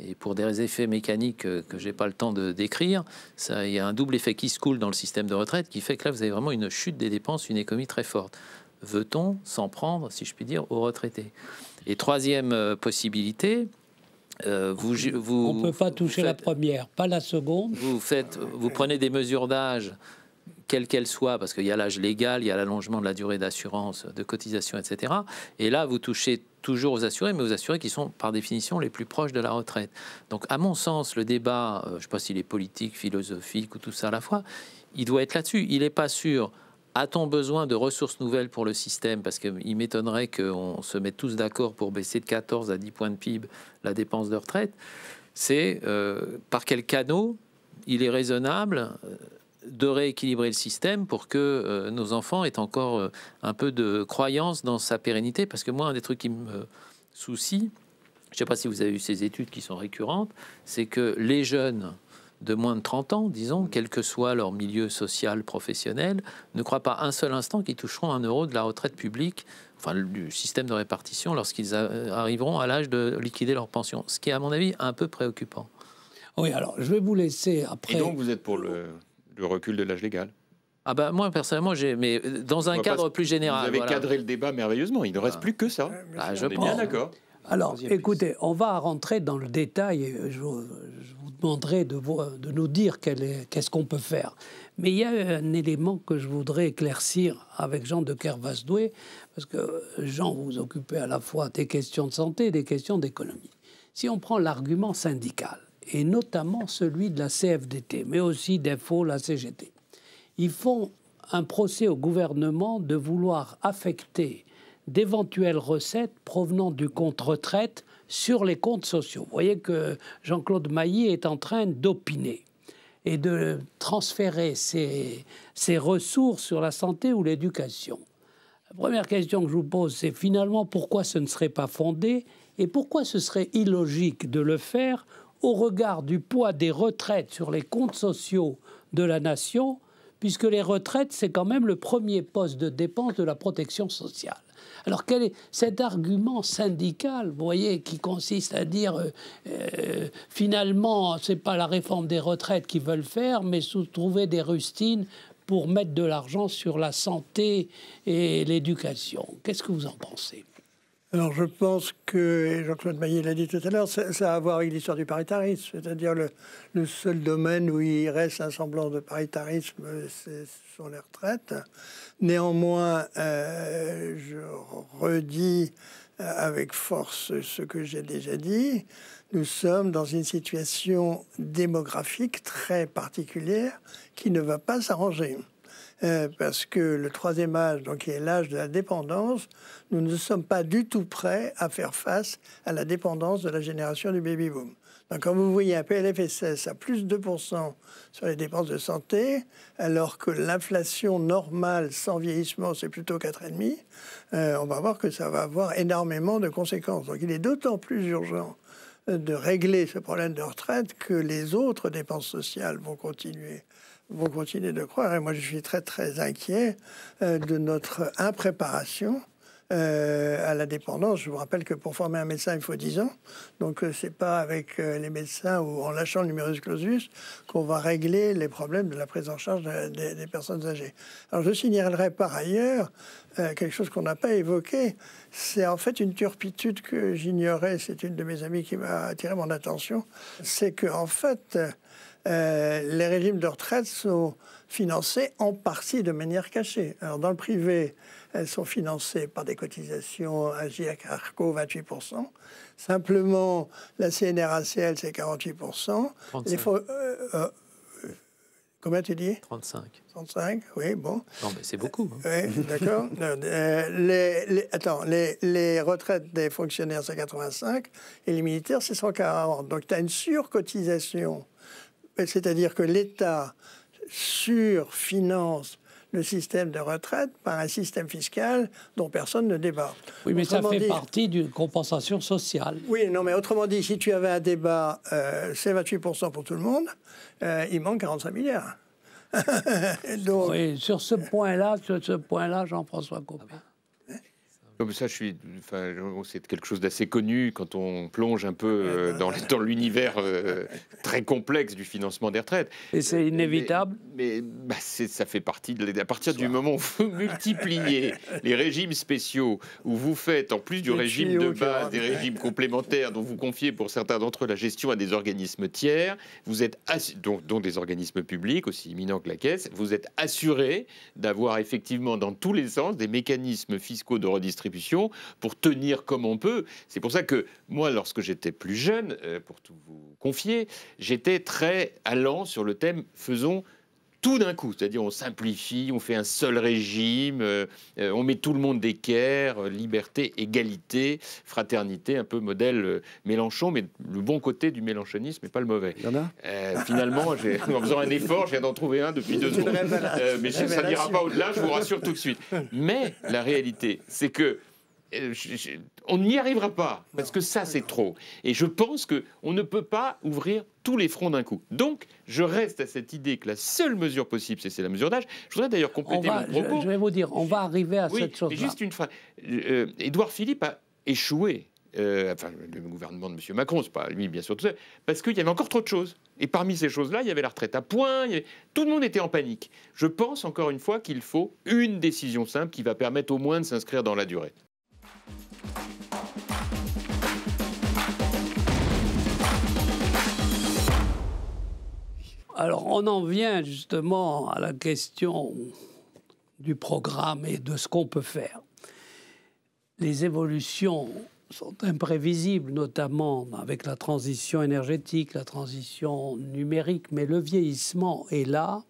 Et pour des effets mécaniques euh, que je n'ai pas le temps de décrire, ça, il y a un double effet qui se coule dans le système de retraite qui fait que là, vous avez vraiment une chute des dépenses, une économie très forte. Veut-on s'en prendre, si je puis dire, aux retraités Et troisième euh, possibilité, vous, vous, on ne peut pas toucher la première, pas la seconde. Vous, faites, vous prenez des mesures d'âge quelle qu'elle soit, parce qu'il y a l'âge légal, il y a l'allongement de la durée d'assurance, de cotisation, etc. Et là, vous touchez toujours aux assurés, mais aux assurés qui sont par définition les plus proches de la retraite. Donc, à mon sens, le débat, euh, je ne sais pas s'il est politique, philosophique ou tout ça à la fois, il doit être là-dessus. Il n'est pas sûr. A-t-on besoin de ressources nouvelles pour le système Parce qu'il m'étonnerait qu'on se mette tous d'accord pour baisser de 14 à 10 points de PIB la dépense de retraite. C'est euh, par quel canot il est raisonnable euh, de rééquilibrer le système pour que euh, nos enfants aient encore euh, un peu de croyance dans sa pérennité. Parce que moi, un des trucs qui me euh, soucie, je ne sais pas si vous avez eu ces études qui sont récurrentes, c'est que les jeunes de moins de 30 ans, disons, quel que soit leur milieu social, professionnel, ne croient pas un seul instant qu'ils toucheront un euro de la retraite publique, enfin du système de répartition, lorsqu'ils arriveront à l'âge de liquider leur pension. Ce qui est, à mon avis, un peu préoccupant. Oui, alors je vais vous laisser après. Et donc vous êtes pour le le recul de l'âge légal. Ah ben moi personnellement j'ai mais euh, dans un cadre plus général. Vous avez cadré le débat merveilleusement. Il ne reste ah. plus que ça. Ah, je on pense. Est bien d'accord. Alors, écoutez, on va rentrer dans le détail. Je, je vous demanderai de, de nous dire qu'est-ce qu'on peut faire. Mais il y a un élément que je voudrais éclaircir avec Jean de Kervasdoué, parce que Jean, vous occupez à la fois des questions de santé et des questions d'économie. Si on prend l'argument syndical, et notamment celui de la CFDT, mais aussi d'INFO, la CGT. Ils font un procès au gouvernement de vouloir affecter d'éventuelles recettes provenant du compte retraite sur les comptes sociaux. Vous voyez que Jean-Claude Mailly est en train d'opiner et de transférer ses, ses, ressources sur la santé ou l'éducation. La première question que je vous pose, c'est finalement pourquoi ce ne serait pas fondé et pourquoi ce serait illogique de le faire au regard du poids des retraites sur les comptes sociaux de la nation, puisque les retraites, c'est quand même le premier poste de dépense de la protection sociale. Alors quel est cet argument syndical, vous voyez, qui consiste à dire euh, euh, finalement, c'est pas la réforme des retraites qu'ils veulent faire, mais sous trouver des rustines pour mettre de l'argent sur la santé et l'éducation. Qu'est-ce que vous en pensez alors je pense que, Jean-Claude Maillet l'a dit tout à l'heure, ça, a à voir avec l'histoire du paritarisme, c'est-à-dire le, seul domaine où il reste un semblant de paritarisme, ce sont les retraites. Néanmoins, euh, je redis euh, avec force ce que j'ai déjà dit, nous sommes dans une situation démographique très particulière qui ne va pas s'arranger. Euh, parce que le troisième âge, donc qui est l'âge de la dépendance, nous ne sommes pas du tout prêts à faire face à la dépendance de la génération du baby-boom. Donc quand vous voyez un PLFSS à plus de 2% sur les dépenses de santé, alors que l'inflation normale sans vieillissement, c'est plutôt 4,5, euh, on va voir que ça va avoir énormément de conséquences. Donc il est d'autant plus urgent euh, de régler ce problème de retraite que les autres dépenses sociales vont continuer vous continuer de croire. Et hein. moi, je suis très, très inquiet euh, de notre impréparation. Euh, à la dépendance. Je vous rappelle que pour former un médecin, il faut 10 ans. Donc, euh, c'est pas avec les médecins ou en lâchant le numerus clausus qu'on va régler les problèmes de la prise en charge des personnes âgées. Alors, je signalerai par ailleurs quelque chose qu'on n'a pas évoqué. C'est en fait une turpitude que j'ignorais. C'est une de mes amies qui m'a attiré mon attention. C'est que, en fait, euh, les régimes de retraite sont financés en partie de manière cachée. Alors dans le privé, elles sont financées par des cotisations à ARCO 28%. Simplement, la CNRACL, c'est 48%. 35. Les euh, euh, Combien tu dis 35. 35, oui, bon. Non, mais c'est beaucoup. Hein. Oui, d'accord. les, attends, les, les, retraites des fonctionnaires, c'est 85, et les militaires, c'est 140. Donc, tu as une surcotisation c'est-à-dire que l'État surfinance le système de retraite par un système fiscal dont personne ne débat. Oui, mais ça fait partie d'une compensation sociale. Oui, non, mais autrement dit, si tu avais un débat, euh, c'est 28% pour tout le monde, euh, il manque 45 milliards. Oui, sur ce point-là, sur ce point-là, Jean-François Copé ça, je suis. Enfin, c'est quelque chose d'assez connu quand on plonge un peu euh, dans, l'univers euh, très complexe du financement des retraites. Et c'est euh, inévitable. Mais, bah, ça fait partie de. À partir du moment où vous multipliez les régimes spéciaux, où vous faites en plus du régime de base des régimes complémentaires dont vous confiez pour certains d'entre eux la gestion à des organismes tiers, vous êtes donc dont, des organismes publics aussi imminents que la caisse, vous êtes assuré d'avoir effectivement dans tous les sens des mécanismes fiscaux de redistribution pour tenir comme on peut. C'est pour ça que moi, lorsque j'étais plus jeune, euh, pour tout vous confier, j'étais très allant sur le thème faisons tout d'un coup. C'est-à-dire, on simplifie, on fait un seul régime, euh, euh, on met tout le monde d'équerre, euh, liberté, égalité, fraternité, un peu modèle Mélenchon, mais le bon côté du mélenchonisme et pas le mauvais. y en a Finalement, en faisant un effort, je viens d'en trouver un depuis deux secondes. mais ça n'ira pas au-delà, je vous rassure tout de suite. Mais la réalité, c'est que euh, on n'y arrivera pas, parce que ça, c'est trop. Et je pense qu'on ne peut pas ouvrir tous les fronts d'un coup. Donc, je reste à cette idée que la seule mesure possible, c'est la mesure d'âge. Je voudrais d'ailleurs compléter mon propos. Je, vais vous dire, on va arriver à cette chose-là. Juste une phrase. Euh, Édouard Philippe a échoué. Euh, enfin, le gouvernement de M. Macron, c'est pas lui, bien sûr, tout parce qu'il y avait encore trop de choses. Et parmi ces choses-là, il y avait la retraite à point, tout le monde était en panique. Je pense encore une fois qu'il faut une décision simple qui va permettre au moins de s'inscrire dans la durée. Alors on en vient justement à la question du programme et de ce qu'on peut faire. Les évolutions sont imprévisibles, notamment avec la transition énergétique, la transition numérique, mais le vieillissement est là.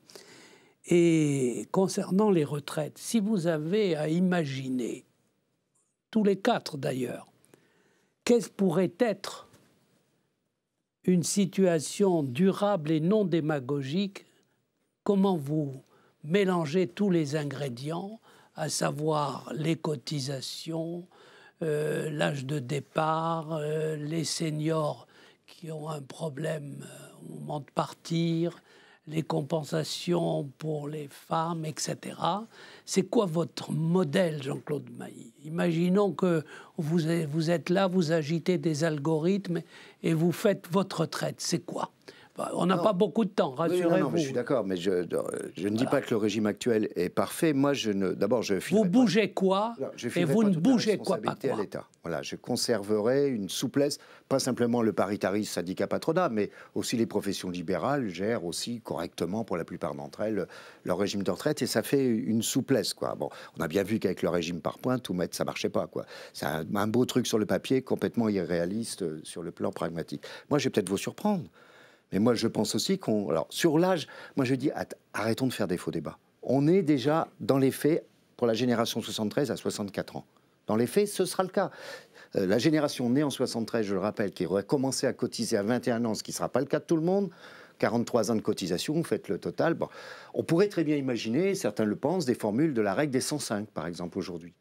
Et concernant les retraites, si vous avez à imaginer, tous les quatre d'ailleurs, qu'est-ce pourrait être une situation durable et non démagogique, comment vous mélangez tous les ingrédients, à savoir les cotisations, euh, l'âge de départ, euh, les seniors qui ont un problème au euh, moment de partir, les compensations pour les femmes, etc. C'est quoi votre modèle, Jean-Claude Mailly Imaginons que vous, êtes là, vous agitez des algorithmes et vous faites votre retraite. C'est quoi bah, on n'a pas beaucoup de temps, rassurez-vous. je suis d'accord, mais je, ne dis pas que le régime actuel est parfait. Moi, je ne. D'abord, je. Vous bougez quoi je Et vous ne bougez quoi pas quoi. à l'État. Voilà, je conserverai une souplesse, pas simplement le paritarisme syndicat patronat, mais aussi les professions libérales gèrent aussi correctement pour la plupart d'entre elles leur régime de retraite et ça fait une souplesse quoi. Bon, on a bien vu qu'avec le régime par points, tout mettre ça marchait pas quoi. C'est un, un beau truc sur le papier, complètement irréaliste euh, sur le plan pragmatique. Moi, je vais peut-être vous surprendre. Mais moi, je pense aussi qu'on. Alors, sur l'âge, moi, je dis arrêtons de faire des faux débats. On est déjà, dans les faits, pour la génération 73 à 64 ans. Dans les faits, ce sera le cas. Euh, la génération née en 73, je le rappelle, qui aurait commencé à cotiser à 21 ans, ce qui ne sera pas le cas de tout le monde, 43 ans de cotisation, vous faites le total. Bon. On pourrait très bien imaginer, certains le pensent, des formules de la règle des 105, par exemple, aujourd'hui.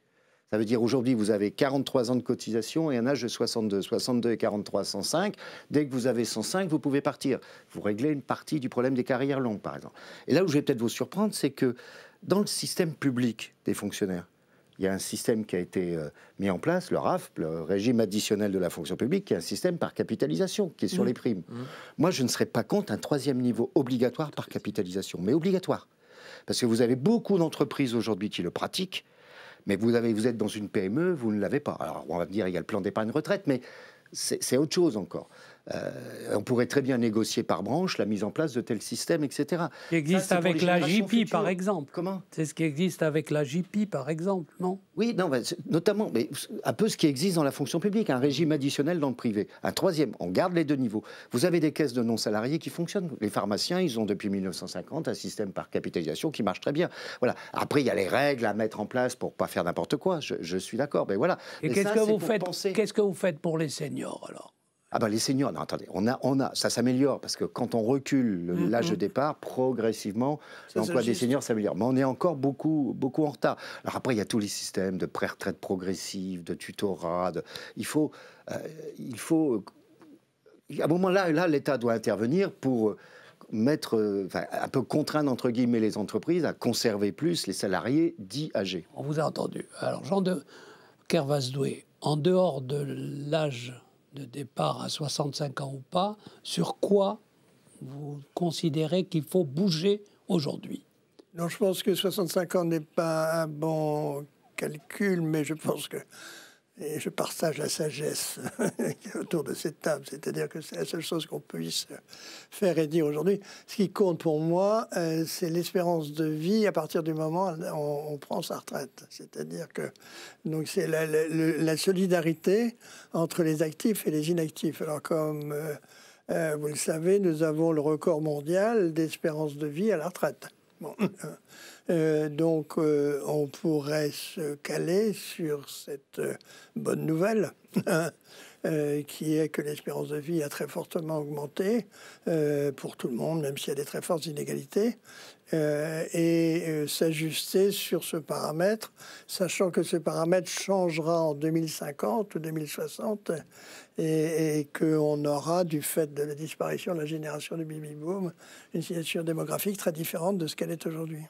Ça veut dire aujourd'hui, vous avez 43 ans de cotisation et un âge de 62. 62 et 43, 105. Dès que vous avez 105, vous pouvez partir. Vous réglez une partie du problème des carrières longues, par exemple. Et là où je vais peut-être vous surprendre, c'est que dans le système public des fonctionnaires, il y a un système qui a été euh, mis en place, le RAF, le régime additionnel de la fonction publique, qui est un système par capitalisation, qui est sur mmh. les primes. Mmh. Moi, je ne serais pas contre un troisième niveau obligatoire par capitalisation, mais obligatoire. Parce que vous avez beaucoup d'entreprises aujourd'hui qui le pratiquent mais vous, avez, êtes dans une PME, vous ne l'avez pas. Alors on va dire, il y a le plan d'épargne retraite, mais c'est autre chose encore. Euh, on pourrait très bien négocier par branche la mise en place de tels systèmes, etc. Qui existe avec la JP, par exemple. Comment C'est ce qui existe avec la JP, par exemple, non Oui, non, notamment, mais un peu ce qui existe dans la fonction publique, un régime additionnel dans le privé. Un troisième, on garde les deux niveaux. Vous avez des caisses de non-salariés qui fonctionnent. Les pharmaciens, ils ont depuis 1950 un système par capitalisation qui marche très bien. Voilà. Après, il y a les règles à mettre en place pour pas faire n'importe quoi. Je, suis d'accord, mais voilà. Et quest que vous faites Qu'est-ce que vous faites pour les seniors alors ah ben les seniors, non, attendez, on a, on a, ça s'améliore parce que quand on recule mm-hmm. l'âge de départ, progressivement, l'emploi des seniors s'améliore. Mais on est encore beaucoup, beaucoup en retard. Alors après, il y a tous les systèmes de pré-retraite progressive, de tutorat. Il faut, euh, il faut, à un moment là, là, l'État doit intervenir pour mettre, euh, enfin, un peu contraindre entre guillemets les entreprises à conserver plus les salariés dits âgés. On vous a entendu. Alors Jean de Kervas-Doué, en dehors de l'âge de départ à 65 ans ou pas, sur quoi vous considérez qu'il faut bouger aujourd'hui Non, je pense que 65 ans n'est pas un bon calcul, mais je pense que et je partage la sagesse autour de cette table, c'est-à-dire que c'est la seule chose qu'on puisse faire et dire aujourd'hui. Ce qui compte pour moi, euh, c'est l'espérance de vie à partir du moment où on, prend sa retraite. C'est-à-dire que donc c'est la, solidarité entre les actifs et les inactifs. Alors comme euh, euh, vous le savez, nous avons le record mondial d'espérance de vie à la retraite. Euh, donc euh, on pourrait se caler sur cette euh, bonne nouvelle. Hein, qui est que l'espérance de vie a très fortement augmenté pour tout le monde, même s'il y a des très fortes inégalités, et s'ajuster sur ce paramètre, sachant que ce paramètre changera en 2050 ou 2060, et, et qu'on aura, du fait de la disparition de la génération du baby-boom, une situation démographique très différente de ce qu'elle est aujourd'hui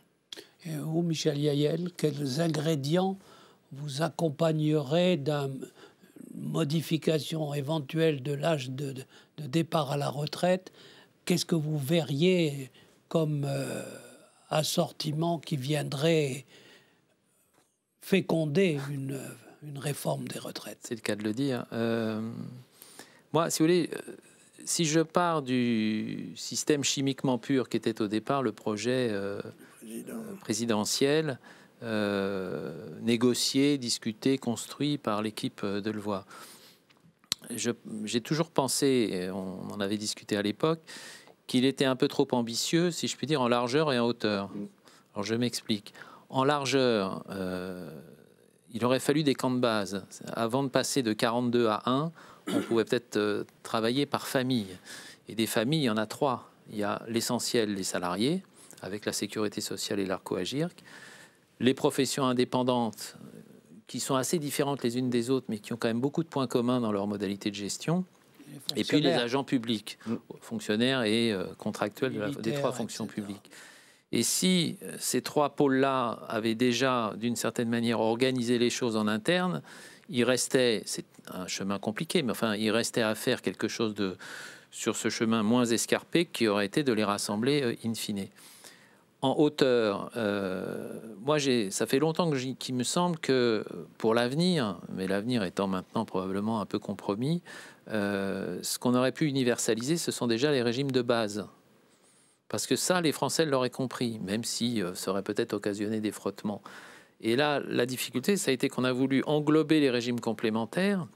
ou Michel Yael, quels ingrédients vous accompagnerez d'une modification éventuelle de l'âge de, départ à la retraite Qu'est-ce que vous verriez comme euh, assortiment qui viendrait féconder une, une réforme des retraites C'est le cas de le dire. Euh, moi, si vous voulez, euh, si je pars du système chimiquement pur qui était au départ le projet euh, présidentiel, euh, négocié, discuté, construit par l'équipe euh, de Levoix, j'ai toujours pensé, on en avait discuté à l'époque, qu'il était un peu trop ambitieux, si je puis dire, en largeur et en hauteur. Mm. Alors je m'explique. En largeur, il aurait fallu des camps de base. Avant de passer de 42 à 1, on pouvait peut-être euh, travailler par famille. Et des familles, il y en a trois. Il y a l'essentiel, les salariés, avec la sécurité sociale et larco Les professions indépendantes, euh, qui sont assez différentes les unes des autres, mais qui ont quand même beaucoup de points communs dans leur modalité de gestion. Et puis les agents publics, mm. fonctionnaires et euh, contractuels des trois fonctions publiques. Et si ces trois pôles-là avaient déjà, d'une certaine manière, organisé les choses en interne, il restait, c'est un chemin compliqué, mais enfin, il restait à faire quelque chose de, sur ce chemin moins escarpé qui aurait été de les rassembler euh, in fine. En hauteur, euh, moi, j'ai, ça fait longtemps qu'il me semble que pour l'avenir, mais l'avenir étant maintenant probablement un peu compromis, euh, ce qu'on aurait pu universaliser, ce sont déjà les régimes de base. Parce que ça, les Français l'auraient compris, même si ça aurait peut-être occasionné des frottements. Et là, la difficulté, ça a été qu'on a voulu englober les régimes complémentaires.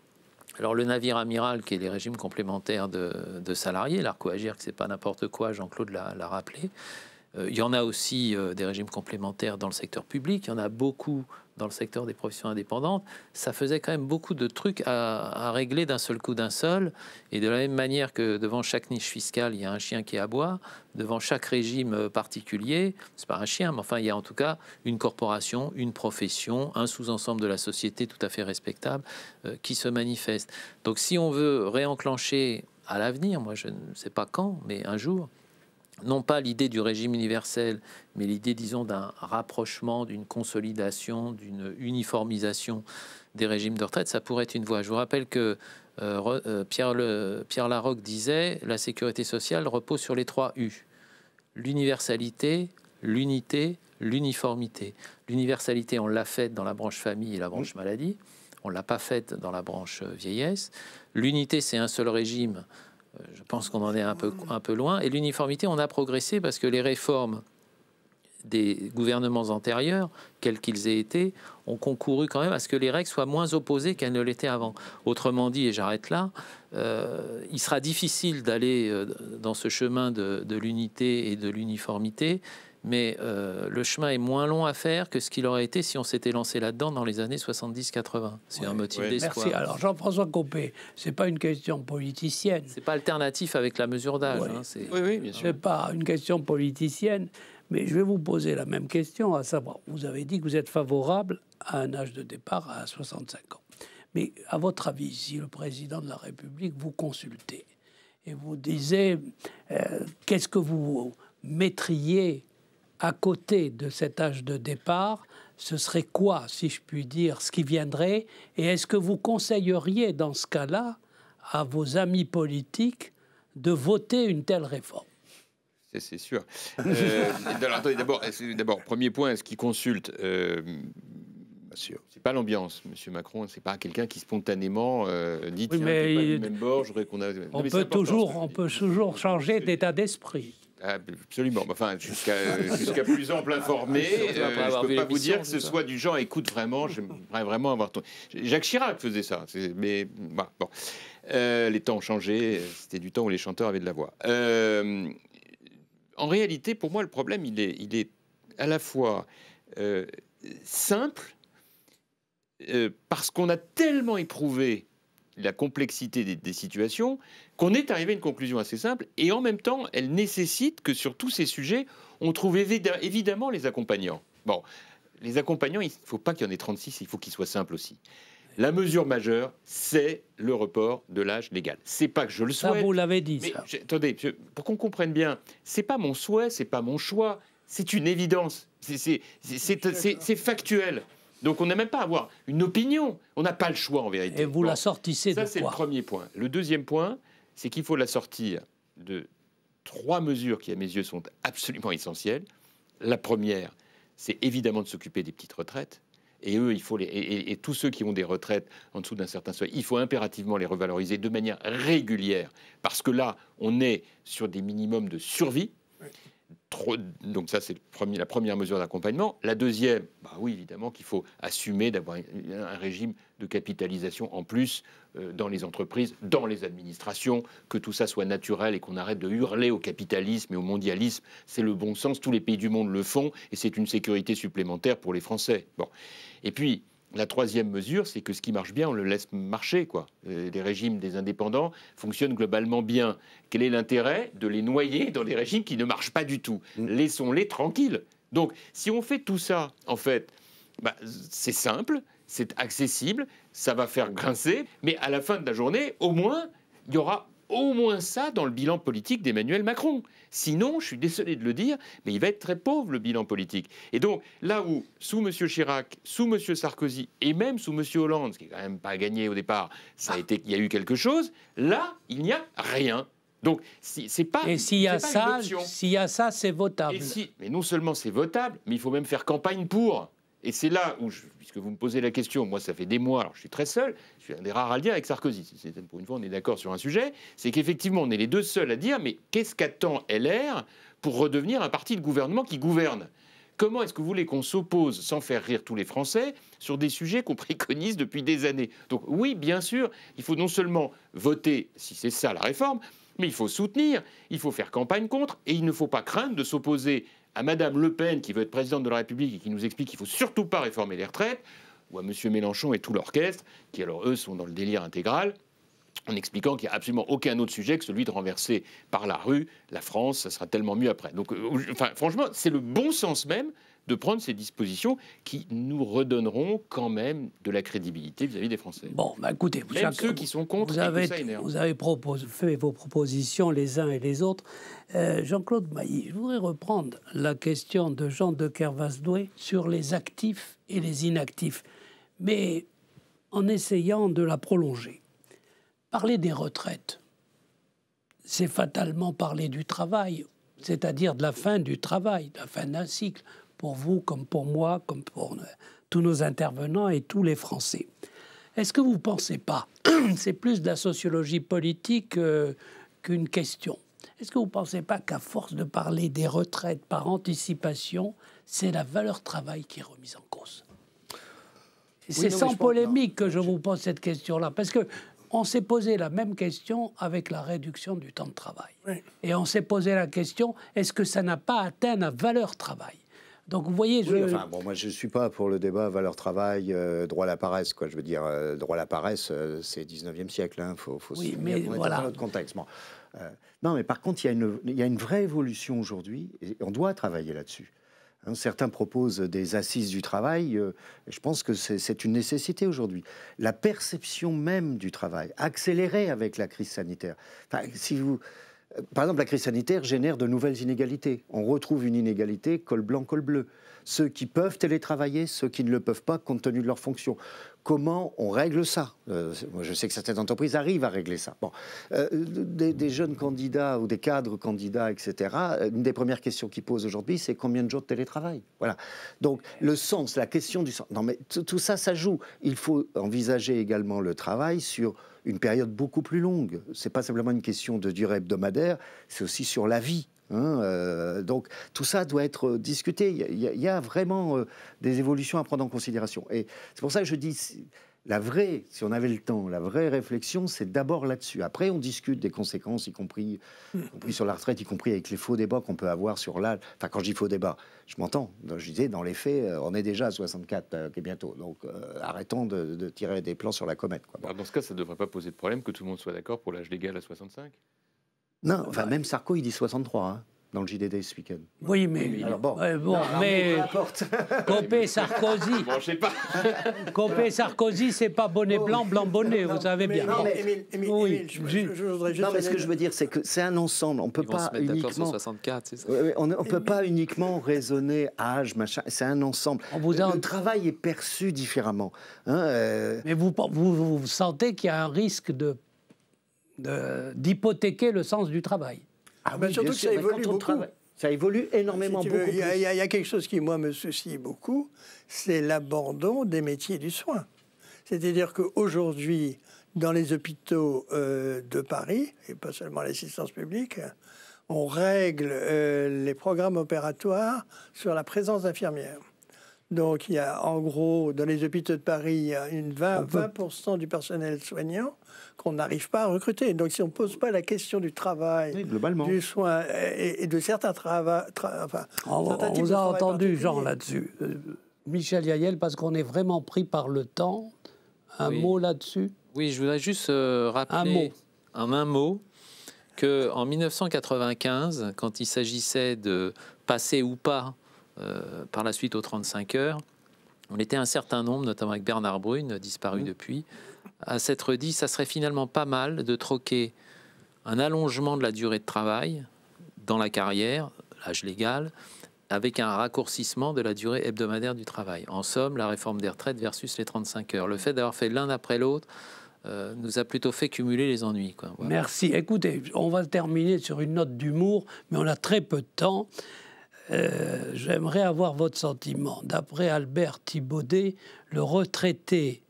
Alors le navire amiral, qui est les régimes complémentaires de, salariés, l'Arco-Agir, que c'est pas n'importe quoi, Jean-Claude l'a rappelé, euh, il y en a aussi euh, des régimes complémentaires dans le secteur public, il y en a beaucoup dans le secteur des professions indépendantes, ça faisait quand même beaucoup de trucs à, régler d'un seul coup d'un seul. Et de la même manière que devant chaque niche fiscale, il y a un chien qui aboie, devant chaque régime euh, particulier, c'est pas un chien, mais enfin, il y a en tout cas une corporation, une profession, un sous-ensemble de la société tout à fait respectable qui se manifeste. Donc si on veut réenclencher à l'avenir, moi je ne sais pas quand, mais un jour, non pas l'idée du régime universel, mais l'idée, disons, d'un rapprochement, d'une consolidation, d'une uniformisation des régimes de retraite, ça pourrait être une voie. Je vous rappelle que euh, euh, Pierre, le, Pierre Larocque disait la sécurité sociale repose sur les trois U l'universalité, l'unité, l'uniformité. L'universalité, on l'a faite dans la branche famille et la branche maladie. On l'a pas faite dans la branche euh, vieillesse. L'unité, c'est un seul régime euh, je pense qu'on en est un peu, un peu loin. Et l'uniformité, on a progressé parce que les réformes des gouvernements antérieurs, quels qu'ils aient été, ont concouru quand même à ce que les règles soient moins opposées qu'elles ne l'étaient avant. Autrement dit, et j'arrête là, euh, il sera difficile d'aller euh, dans ce chemin de, de l'unité et de l'uniformité mais euh, le chemin est moins long à faire que ce qu'il aurait été si on s'était lancé là-dedans dans les années 70-80. C'est un motif d'espoir. Merci. Alors Jean-François Copé, c'est pas une question politicienne. C'est pas alternatif avec la mesure d'âge. Hein, c'est... pas une question politicienne, mais je vais vous poser la même question, à savoir, vous avez dit que vous êtes favorable à un âge de départ à 65 ans. Mais à votre avis, si le président de la République vous consultait et vous disait euh, qu'est-ce que vous mettriez à côté de cet âge de départ, ce serait quoi, si je puis dire, ce qui viendrait Et est-ce que vous conseilleriez dans ce cas-là à vos amis politiques de voter une telle réforme c'est sûr. Euh, d'abord, premier point, est-ce qu'il consulte euh, c'est pas l'ambiance, Monsieur Macron. C'est pas quelqu'un qui spontanément euh, dit mais qu'on peut toujours, on peut toujours changer d'état d'esprit. Ah, absolument. Enfin, jusqu'à jusqu'à plus ample informé, ah, euh, je ne peux pas vous dire que ce soit du genre écoute vraiment, j'aimerais vraiment avoir ton. Jacques Chirac faisait ça, mais bah, bon. Euh, les temps ont changé, c'était du temps où les chanteurs avaient de la voix. Euh, en réalité, pour moi, le problème, il est, il est à la fois simple, parce qu'on a tellement éprouvé la complexité des, des situations qu'on est arrivé à une conclusion assez simple et en même temps, elle nécessite que sur tous ces sujets, on trouve évidemment les accompagnants. Bon, les accompagnants, il ne faut pas qu'il y en ait 36, il faut qu'ils soient simples aussi. La mesure majeure, c'est le report de l'âge légal. C'est pas que je le souhaite. Ça, vous l'avez dit. ça. Attendez, pour qu'on comprenne bien, c'est pas mon souhait, c'est pas mon choix, c'est une évidence. C'est factuel. Donc on n'a même pas à avoir une opinion. On n'a pas le choix en vérité. Et vous la sortissez Ça, c'est le premier point. Le deuxième point, c'est qu'il faut la sortir de trois mesures qui, à mes yeux, sont absolument essentielles. La première, c'est évidemment de s'occuper des petites retraites. Et eux, il faut et tous ceux qui ont des retraites en dessous d'un certain seuil, il faut impérativement les revaloriser de manière régulière, parce que là, on est sur des minimums de survie donc ça, c'est la première mesure d'accompagnement. La deuxième, bah oui, évidemment qu'il faut assumer d'avoir un, régime de capitalisation en plus euh, dans les entreprises, dans les administrations, que tout ça soit naturel et qu'on arrête de hurler au capitalisme et au mondialisme. C'est le bon sens, tous les pays du monde le font et c'est une sécurité supplémentaire pour les Français. Bon. Et puis, la troisième mesure, c'est que ce qui marche bien, on le laisse marcher. Quoi. Euh, les régimes des indépendants fonctionnent globalement bien. Quel est l'intérêt de les noyer dans des régimes qui ne marchent pas du tout mm. Laissons-les tranquilles. Donc, si on fait tout ça, en fait, bah, c'est simple, c'est accessible, ça va faire grincer, mais à la fin de la journée, au moins, il y aura au moins ça dans le bilan politique d'Emmanuel Macron. Sinon, je suis désolé de le dire, mais il va être très pauvre le bilan politique. Et donc, là où, sous M. Chirac, sous M. Sarkozy et même sous M. Hollande, ce qui n'est quand même pas gagné au départ, ça a ah. été, il y a eu quelque chose, là, il n'y a rien. Donc, c'est pas. Et s'il y, a ça, s'il y a ça, c'est votable. mais non seulement c'est votable, mais il faut même faire campagne pour. Et c'est là où, puisque vous me posez la question, moi ça fait des mois, alors je suis très seul, je suis un des rares à le dire avec Sarkozy, pour une fois on est d'accord sur un sujet, c'est qu'effectivement on est les deux seuls à dire, mais qu'est-ce qu'attend LR pour redevenir un parti de gouvernement qui gouverne Comment est-ce que vous voulez qu'on s'oppose sans faire rire tous les Français sur des sujets qu'on préconise depuis des années Donc oui, bien sûr, il faut non seulement voter, si c'est ça la réforme, mais il faut soutenir, il faut faire campagne contre, et il ne faut pas craindre de s'opposer à Madame Le Pen, qui veut être présidente de la République et qui nous explique qu'il faut surtout pas réformer les retraites, ou à M. Mélenchon et tout l'orchestre, qui alors eux sont dans le délire intégral, en expliquant qu'il n'y a absolument aucun autre sujet que celui de renverser par la rue la France, ça sera tellement mieux après. Donc, euh, enfin, franchement, c'est le bon sens même de prendre ces dispositions qui nous redonneront quand même de la crédibilité vis-à-vis des Français. Bon, bah, écoutez, vous même ceux qui sont contre, vous avez, fait vos propositions les uns et les autres. Euh, Jean-Claude Mailly, je voudrais reprendre la question de Jean de Kervasdoué sur les actifs et les inactifs, mais en essayant de la prolonger. Parler des retraites, c'est fatalement parler du travail, c'est-à-dire de la fin du travail, de la fin d'un cycle pour vous, comme pour moi, comme pour euh, tous nos intervenants et tous les Français. Est-ce que vous ne pensez pas, c'est plus de la sociologie politique euh, qu'une question, est-ce que vous ne pensez pas qu'à force de parler des retraites par anticipation, c'est la valeur travail qui est remise en cause C'est sans polémique que, je, vous pose cette question-là, parce que on s'est posé la même question avec la réduction du temps de travail. Et on s'est posé la question, est-ce que ça n'a pas atteint la valeur travail donc vous voyez, enfin, bon, moi je ne suis pas pour le débat valeur-travail, euh, droit à la paresse, quoi. Je veux dire, euh, droit à la paresse, euh, c'est 19e siècle, hein. faut, se mais voilà. notre contexte. non, mais par contre, il y, a une, y a une vraie évolution aujourd'hui, et on doit travailler là-dessus. Hein, certains proposent des assises du travail, je pense que c'est une nécessité aujourd'hui. La perception même du travail, accélérée avec la crise sanitaire. Enfin, si vous... Par exemple, la crise sanitaire génère de nouvelles inégalités. On retrouve une inégalité col blanc, col bleu. Ceux qui peuvent télétravailler, ceux qui ne le peuvent pas compte tenu de leur fonction comment on règle ça euh, Je sais que certaines entreprises arrivent à régler ça. Bon. Euh, des, jeunes candidats ou des cadres candidats, etc., euh, une des premières questions qu'ils posent aujourd'hui, c'est combien de jours de télétravail Voilà. Donc, le sens, la question du sens. Non, mais tout ça, ça joue. Il faut envisager également le travail sur une période beaucoup plus longue. C'est pas simplement une question de durée hebdomadaire, c'est aussi sur la vie Hein, euh, donc tout ça doit être euh, discuté. Il y, a vraiment euh, des évolutions à prendre en considération. Et c'est pour ça que je dis, la vraie, si on avait le temps, la vraie réflexion, c'est d'abord là-dessus. Après, on discute des conséquences, y compris, mm. compris sur la retraite, y compris avec les faux débats qu'on peut avoir sur l'âge. Enfin, quand je dis faux débat, je m'entends. Je disais, dans les faits, on est déjà à 64, et bientôt. Donc, arrêtons de, tirer des plans sur la comète. Quoi. dans ce cas, ça ne devrait pas poser de problème que tout le monde soit d'accord pour l'âge légal à 65 non, enfin, même Sarko, il dit 63 hein, dans le JDD ce week-end. Oui, mais. bon, mais. Copé Sarkozy. je sais pas. Copé Sarkozy, c'est pas bonnet blanc, blanc bonnet, vous savez bien. Non, mais, non, mais ce que je veux dire, c'est que c'est un ensemble. On peut pas uniquement. on ne peut pas uniquement raisonner âge, machin. C'est un ensemble. On vous Le travail est perçu différemment. Hein, euh. Mais vous, vous sentez qu'il y a un risque de d'hypothéquer le sens du travail. Ah, ah ben surtout que ça évolue beaucoup. énormément Il y, a quelque chose qui, moi, me soucie beaucoup, c'est l'abandon des métiers du soin. C'est-à-dire qu'aujourd'hui, dans les hôpitaux euh, de Paris, et pas seulement l'assistance publique, on règle euh, les programmes opératoires sur la présence d'infirmières. Donc, il y a en gros, dans les hôpitaux de Paris, il y a une 20, du personnel soignant qu'on n'arrive pas à recruter. Donc, si on ne pose pas la question du travail, du soin et, de certains travaux. Enfin, on, vous a entendu, Jean, là-dessus. Euh, Michel Yael, parce qu'on est vraiment pris par le temps. Un mot là-dessus Oui, je voudrais juste euh, rappeler. Un mot. En un mot, qu'en 1995, quand il s'agissait de passer ou pas euh, par la suite aux 35 heures. On était un certain nombre, notamment avec Bernard Brune, disparu mmh. depuis, à s'être dit ça serait finalement pas mal de troquer un allongement de la durée de travail dans la carrière, l'âge légal, avec un raccourcissement de la durée hebdomadaire du travail. En somme, la réforme des retraites versus les 35 heures. Le fait d'avoir fait l'un après l'autre euh, nous a plutôt fait cumuler les ennuis. Quoi. Merci. Écoutez, on va terminer sur une note d'humour, mais on a très peu de temps. Euh, j'aimerais avoir votre sentiment. D'après Albert Thibaudet, le retraité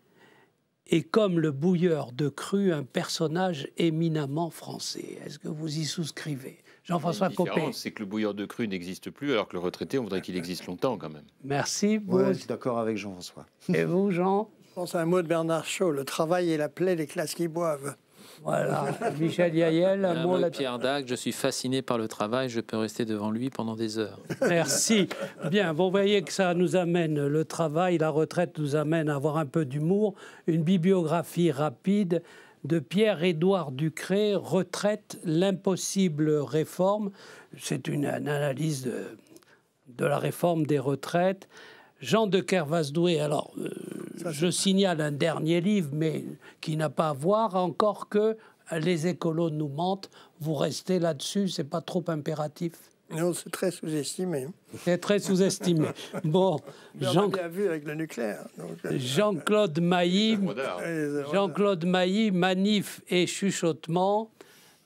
est comme le bouilleur de cru, un personnage éminemment français. Est-ce que vous y souscrivez Jean-François Copé. C'est que le bouilleur de cru n'existe plus, alors que le retraité, on voudrait qu'il existe longtemps quand même. Merci. Vous... je suis d'accord avec Jean-François. Et vous, Jean Je pense à un mot de Bernard Shaw le travail et la plaie des classes qui boivent. Voilà, Michel Yael, un ah, mot Pierre Dac, je suis fasciné par le travail, je peux rester devant lui pendant des heures. Merci. Bien, vous voyez que ça nous amène, le travail, la retraite nous amène à avoir un peu d'humour. Une bibliographie rapide de Pierre-Édouard Ducré, Retraite, l'impossible réforme. C'est une, analyse de, de, la réforme des retraites. Jean de Kervasdoué, alors, euh, je signale un dernier livre, mais qui n'a pas à voir encore que les écolos nous mentent. Vous restez là-dessus, c'est pas trop impératif. Non, c'est très sous-estimé. C'est très sous-estimé. bon, Jean... le nucléaire. Euh, Jean-Claude Mailly, Jean-Claude Mailly, manif et chuchotement.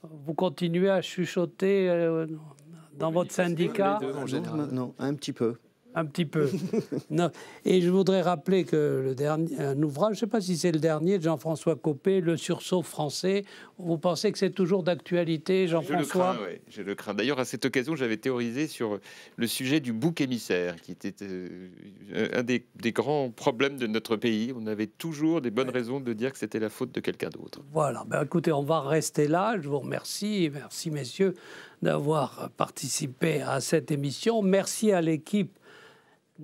Vous continuez à chuchoter euh, dans votre syndicat non, un petit peu un petit peu. non. Et je voudrais rappeler que le dernier, un ouvrage, je ne sais pas si c'est le dernier, de Jean-François Copé, Le sursaut français. Vous pensez que c'est toujours d'actualité, Jean-François Je le crains, oui. D'ailleurs, à cette occasion, j'avais théorisé sur le sujet du bouc émissaire, qui était euh, un des, grands problèmes de notre pays. On avait toujours des bonnes raisons de dire que c'était la faute de quelqu'un d'autre. Voilà. Ben, écoutez, on va rester là. Je vous remercie. Merci, messieurs, d'avoir participé à cette émission. Merci à l'équipe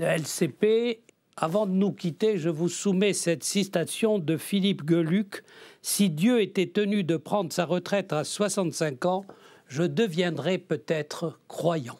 LCP. Avant de nous quitter, je vous soumets cette citation de Philippe Geluc. Si Dieu était tenu de prendre sa retraite à 65 ans, je deviendrais peut-être croyant.